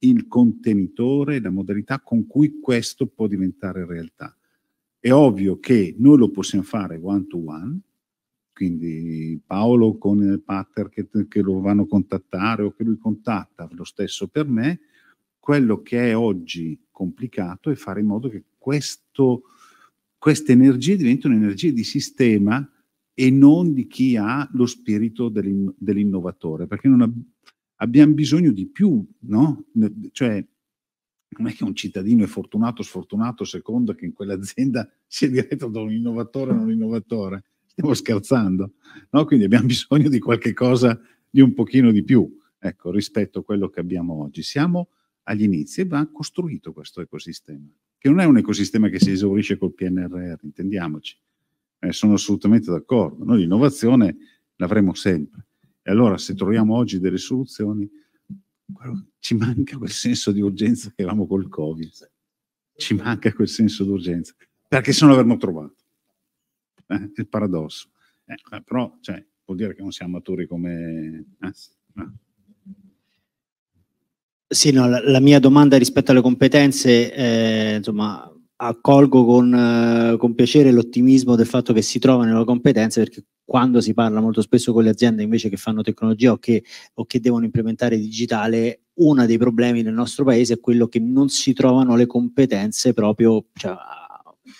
il contenitore, la modalità con cui questo può diventare realtà. È ovvio che noi lo possiamo fare one to one, quindi Paolo con il pater che, che lo vanno a contattare o che lui contatta, lo stesso per me. Quello che è oggi complicato è fare in modo che questo, queste energie diventino energie di sistema e non di chi ha lo spirito dell'in, dell'innovatore, perché non ab- abbiamo bisogno di più, no? Cioè, non è che un cittadino è fortunato o sfortunato secondo che in quell'azienda sia diretto da un innovatore o non innovatore stiamo scherzando, no? quindi abbiamo bisogno di qualche cosa di un pochino di più ecco, rispetto a quello che abbiamo oggi. Siamo agli inizi e va costruito questo ecosistema, che non è un ecosistema che si esaurisce col PNRR, intendiamoci. Eh, sono assolutamente d'accordo, noi l'innovazione l'avremo sempre. E allora se troviamo oggi delle soluzioni, ci manca quel senso di urgenza che avevamo col Covid, ci manca quel senso di urgenza, perché se non l'avremmo trovato eh, il paradosso. Eh, però cioè, vuol dire che non siamo maturi come... Eh, no. Sì, no, la, la, mia domanda rispetto alle competenze, eh, insomma, accolgo con, eh, con, piacere l'ottimismo del fatto che si trovano le competenze perché quando si parla molto spesso con le aziende invece che fanno tecnologia o che, o che devono implementare digitale, uno dei problemi nel nostro paese è quello che non si trovano le competenze proprio cioè,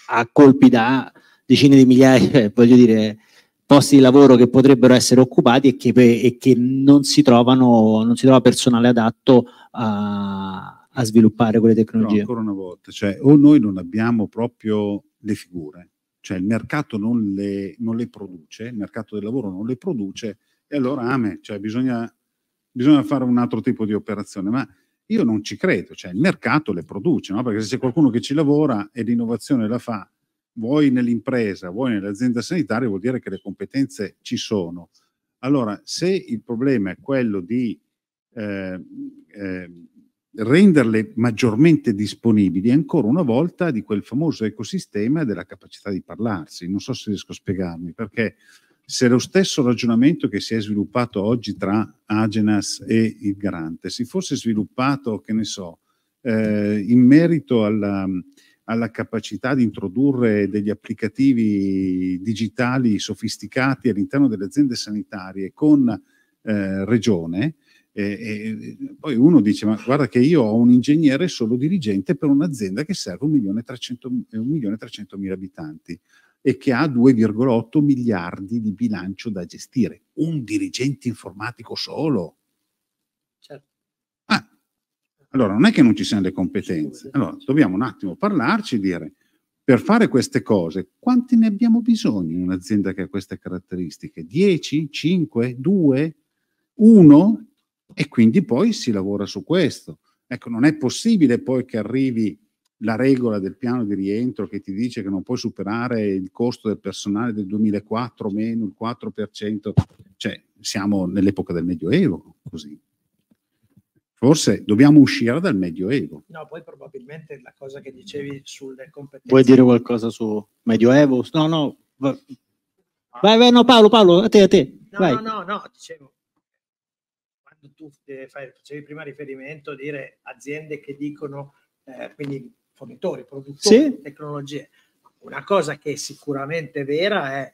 a colpi da decine di migliaia, cioè, voglio dire, posti di lavoro che potrebbero essere occupati e che, e che non si trovano, non si trova personale adatto a, a sviluppare quelle tecnologie. Però ancora una volta, cioè, o noi non abbiamo proprio le figure, cioè il mercato non le, non le produce, il mercato del lavoro non le produce, e allora ame, cioè bisogna, bisogna fare un altro tipo di operazione. Ma io non ci credo, cioè il mercato le produce, no? perché se c'è qualcuno che ci lavora e l'innovazione la fa vuoi nell'impresa, vuoi nell'azienda sanitaria, vuol dire che le competenze ci sono. Allora, se il problema è quello di eh, eh, renderle maggiormente disponibili, ancora una volta di quel famoso ecosistema della capacità di parlarsi. Non so se riesco a spiegarmi, perché se lo stesso ragionamento che si è sviluppato oggi tra Agenas e il Garante si fosse sviluppato, che ne so, eh, in merito alla alla capacità di introdurre degli applicativi digitali sofisticati all'interno delle aziende sanitarie con eh, regione, e, e, poi uno dice: Ma guarda, che io ho un ingegnere solo dirigente per un'azienda che serve 1.300.000 abitanti e che ha 2,8 miliardi di bilancio da gestire. Un dirigente informatico solo. Allora, non è che non ci siano le competenze, allora dobbiamo un attimo parlarci e dire, per fare queste cose, quanti ne abbiamo bisogno in un'azienda che ha queste caratteristiche? 10, 5, 2, 1? E quindi poi si lavora su questo. Ecco, non è possibile poi che arrivi la regola del piano di rientro che ti dice che non puoi superare il costo del personale del 2004 meno il 4%, cioè siamo nell'epoca del Medioevo, così. Forse dobbiamo uscire dal Medioevo. No, poi probabilmente la cosa che dicevi sulle competenze. Vuoi dire qualcosa su Medioevo? No, no. Vai, vai, no, Paolo, Paolo, a te, a te. No, vai. no, no, dicevo. Quando tu eh, fai, facevi prima riferimento, dire aziende che dicono, eh, quindi fornitori, produttori sì? di tecnologie. Una cosa che è sicuramente vera è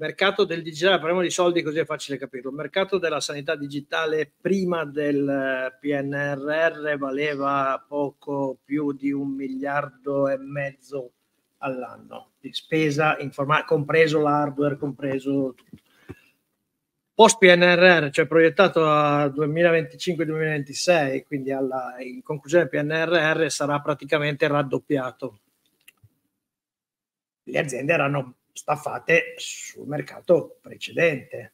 mercato del digitale, parliamo di soldi così è facile capirlo, il mercato della sanità digitale prima del eh, PNRR valeva poco più di un miliardo e mezzo all'anno di spesa informatica, compreso l'hardware, compreso tutto. Post PNRR, cioè proiettato a 2025-2026, quindi alla, in conclusione PNRR sarà praticamente raddoppiato. Le aziende erano staffate sul mercato precedente.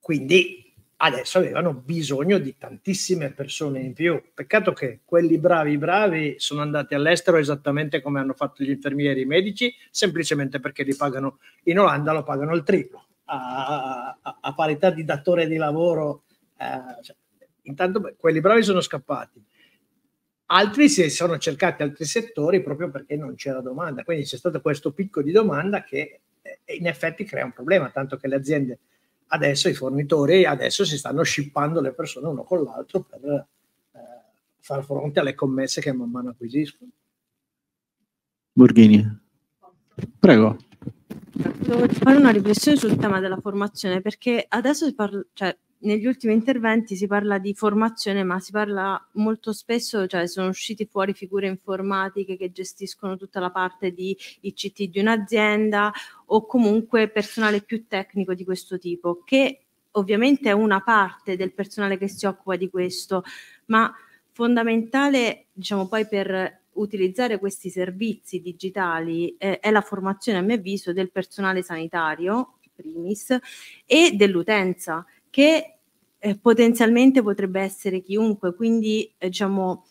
Quindi adesso avevano bisogno di tantissime persone in più. Peccato che quelli bravi bravi sono andati all'estero esattamente come hanno fatto gli infermieri e i medici, semplicemente perché li pagano in Olanda, lo pagano il triplo. A, a, a parità di datore di lavoro, eh, cioè, intanto quelli bravi sono scappati altri si sono cercati altri settori proprio perché non c'era domanda, quindi c'è stato questo picco di domanda che eh, in effetti crea un problema, tanto che le aziende adesso, i fornitori adesso si stanno scippando le persone uno con l'altro per eh, far fronte alle commesse che man mano acquisiscono. Borghini, prego. Volevo fare una riflessione sul tema della formazione perché adesso si parla, cioè, negli ultimi interventi si parla di formazione, ma si parla molto spesso, cioè sono uscite fuori figure informatiche che gestiscono tutta la parte di ICT di un'azienda o comunque personale più tecnico di questo tipo, che ovviamente è una parte del personale che si occupa di questo, ma fondamentale, diciamo poi per utilizzare questi servizi digitali eh, è la formazione, a mio avviso, del personale sanitario primis e dell'utenza che eh, potenzialmente potrebbe essere chiunque. Quindi, eh, diciamo,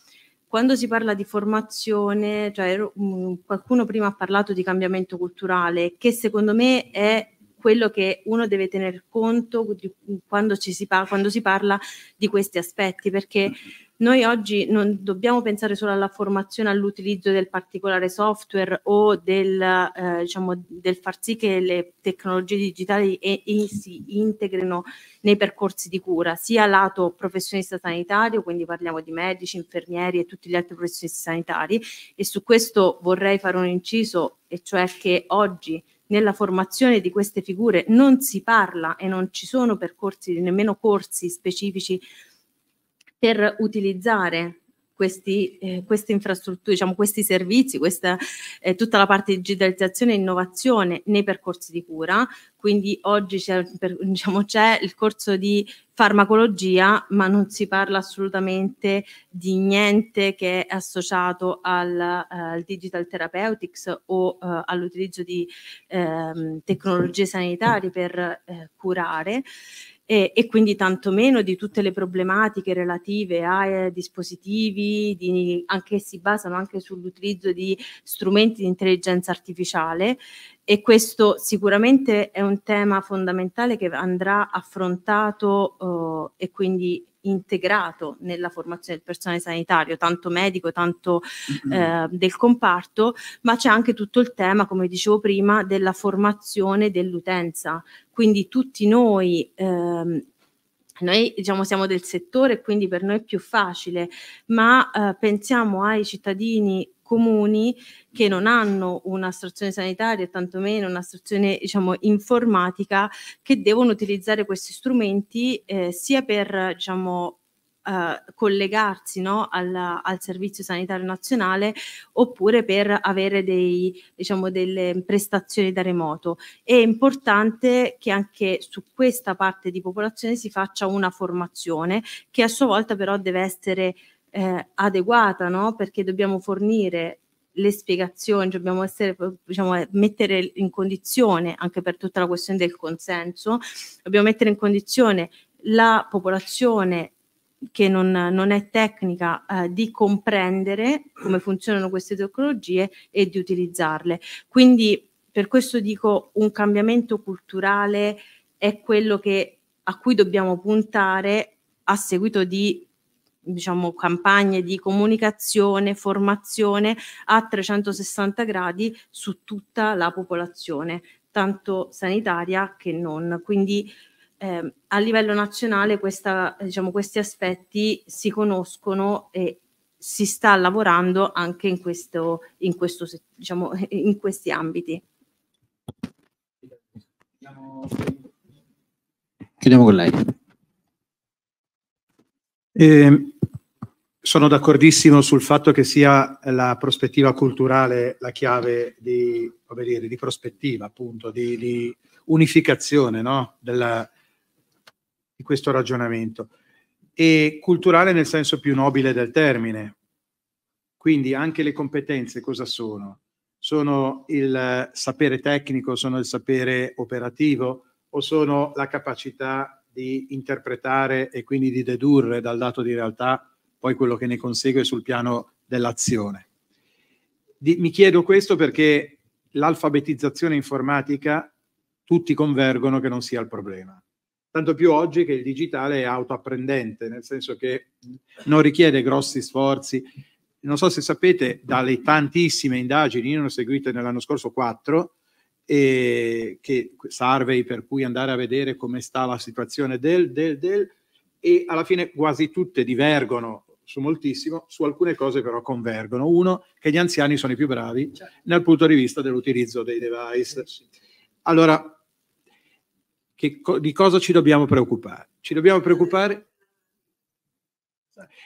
quando si parla di formazione, cioè, mh, mm, qualcuno prima ha parlato di cambiamento culturale, che secondo me è quello che uno deve tener conto di, mm, quando, si parla, quando si parla di questi aspetti, perché noi oggi non dobbiamo pensare solo alla formazione, all'utilizzo del particolare software o del, eh, diciamo, del far sì che le tecnologie digitali e, e si integrino nei percorsi di cura, sia lato professionista sanitario, quindi parliamo di medici, infermieri e tutti gli altri professionisti sanitari, e su questo vorrei fare un inciso, e cioè che oggi nella formazione di queste figure non si parla e non ci sono percorsi, nemmeno corsi specifici per utilizzare questi, eh, queste infrastrutture, diciamo, questi servizi, questa, eh, tutta la parte di digitalizzazione e innovazione nei percorsi di cura. Quindi oggi c'è, per, diciamo, c'è il corso di farmacologia, ma non si parla assolutamente di niente che è associato al, eh, al digital therapeutics o eh, all'utilizzo di ehm, tecnologie sanitarie per eh, curare e, e quindi tantomeno di tutte le problematiche relative a eh, dispositivi di, anche si basano anche sull'utilizzo di strumenti di intelligenza artificiale e questo sicuramente è un tema fondamentale che andrà affrontato eh, e quindi integrato nella formazione del personale sanitario, tanto medico, tanto eh, del comparto, ma c'è anche tutto il tema, come dicevo prima, della formazione dell'utenza. Quindi tutti noi ehm, noi diciamo siamo del settore, quindi per noi è più facile, ma eh, pensiamo ai cittadini comuni che non hanno una istruzione sanitaria e tantomeno una istruzione diciamo, informatica che devono utilizzare questi strumenti eh, sia per diciamo, eh, collegarsi no, al, al, Servizio Sanitario Nazionale oppure per avere dei, diciamo, delle prestazioni da remoto. È importante che anche su questa parte di popolazione si faccia una formazione che a sua volta però deve essere eh, adeguata, no? perché dobbiamo fornire le spiegazioni, dobbiamo essere, diciamo, eh, mettere in condizione, anche per tutta la questione del consenso, dobbiamo mettere in condizione la popolazione che non, non è tecnica eh, di comprendere come funzionano queste tecnologie e di utilizzarle. Quindi per questo dico un cambiamento culturale è quello che, a cui dobbiamo puntare a seguito di diciamo, campagne di comunicazione, formazione a 360 gradi su tutta la popolazione, tanto sanitaria che non. Quindi eh, a livello nazionale questa, diciamo, questi aspetti si conoscono e si sta lavorando anche in, questo, in, questo, diciamo, in questi ambiti. Chiudiamo con lei. Eh, sono d'accordissimo sul fatto che sia la prospettiva culturale la chiave di, come dire, di prospettiva, appunto, di, di unificazione no? Della, di questo ragionamento. E culturale nel senso più nobile del termine. Quindi anche le competenze cosa sono? Sono il sapere tecnico, sono il sapere operativo o sono la capacità di interpretare e quindi di dedurre dal dato di realtà poi quello che ne consegue sul piano dell'azione. Di, mi chiedo questo perché l'alfabetizzazione informatica tutti convergono che non sia il problema. Tanto più oggi che il digitale è autoapprendente, nel senso che non richiede grossi sforzi. Non so se sapete, dalle tantissime indagini, io ne ho seguite nell'anno scorso quattro, e survey per cui andare a vedere come sta la situazione del, del, del, e alla fine quasi tutte divergono su moltissimo, su alcune cose però convergono. Uno, che gli anziani sono i più bravi certo. dal punto di vista dell'utilizzo dei device. Allora, che, di cosa ci dobbiamo preoccupare? Ci dobbiamo preoccupare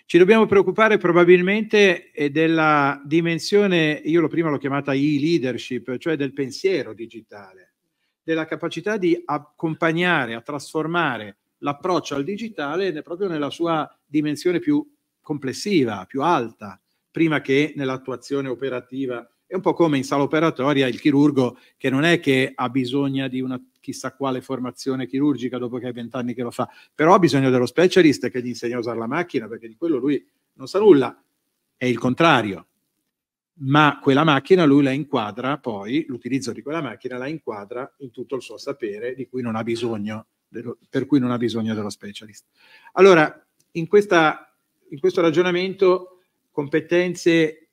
ci dobbiamo preoccupare probabilmente eh, della dimensione, io prima l'ho chiamata e-leadership, cioè del pensiero digitale, della capacità di accompagnare, a trasformare l'approccio al digitale proprio nella sua dimensione più complessiva, più alta, prima che nell'attuazione operativa. È un po' come in sala operatoria il chirurgo che non è che ha bisogno di una chissà quale formazione chirurgica dopo che ha vent'anni che lo fa, però ha bisogno dello specialist che gli insegna a usare la macchina perché di quello lui non sa nulla, è il contrario. Ma quella macchina lui la inquadra poi, l'utilizzo di quella macchina la inquadra in tutto il suo sapere di cui non ha bisogno, per cui non ha bisogno dello specialist. Allora, in questa in questo ragionamento competenze,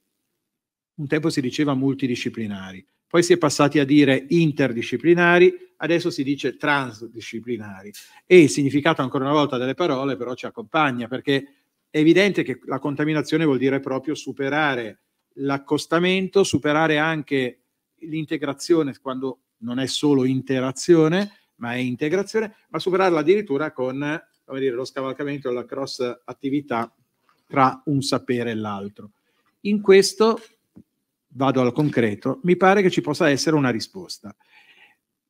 un tempo si diceva multidisciplinari, poi si è passati a dire interdisciplinari, adesso si dice transdisciplinari e il significato ancora una volta delle parole però ci accompagna perché è evidente che la contaminazione vuol dire proprio superare l'accostamento, superare anche l'integrazione quando non è solo interazione ma è integrazione, ma superarla addirittura con dire, lo scavalcamento, la cross attività tra un sapere e l'altro. In questo, vado al concreto, mi pare che ci possa essere una risposta.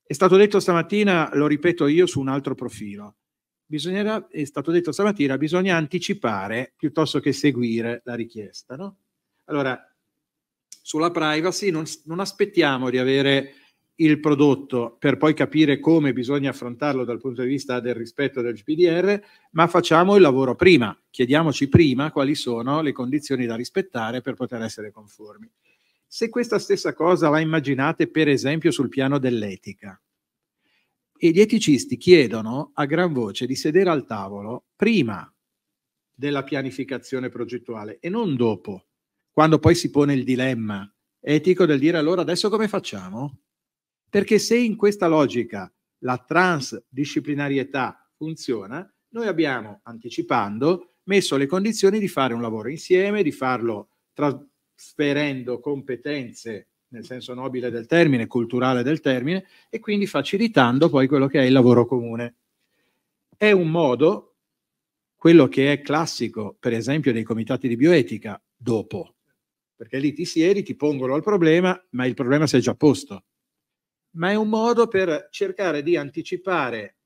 È stato detto stamattina, lo ripeto io su un altro profilo, bisognerà, è stato detto stamattina, bisogna anticipare piuttosto che seguire la richiesta. No? Allora, sulla privacy non, non aspettiamo di avere il prodotto per poi capire come bisogna affrontarlo dal punto di vista del rispetto del GPDR, ma facciamo il lavoro prima, chiediamoci prima quali sono le condizioni da rispettare per poter essere conformi. Se questa stessa cosa la immaginate per esempio sul piano dell'etica, e gli eticisti chiedono a gran voce di sedere al tavolo prima della pianificazione progettuale e non dopo, quando poi si pone il dilemma etico del dire allora adesso come facciamo? Perché se in questa logica la transdisciplinarietà funziona, noi abbiamo, anticipando, messo le condizioni di fare un lavoro insieme, di farlo trasferendo competenze nel senso nobile del termine, culturale del termine, e quindi facilitando poi quello che è il lavoro comune. È un modo, quello che è classico, per esempio, dei comitati di bioetica, dopo, perché lì ti siedi, ti pongono il problema, ma il problema si è già posto ma è un modo per cercare di anticipare,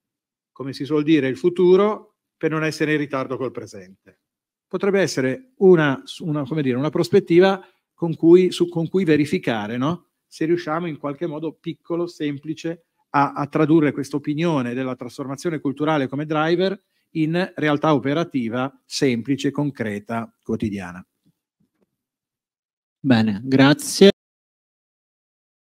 come si suol dire, il futuro per non essere in ritardo col presente. Potrebbe essere una, una, dire, una prospettiva con cui, su, con cui verificare no? se riusciamo in qualche modo piccolo, semplice, a, a tradurre questa opinione della trasformazione culturale come driver in realtà operativa, semplice, concreta, quotidiana. Bene, grazie.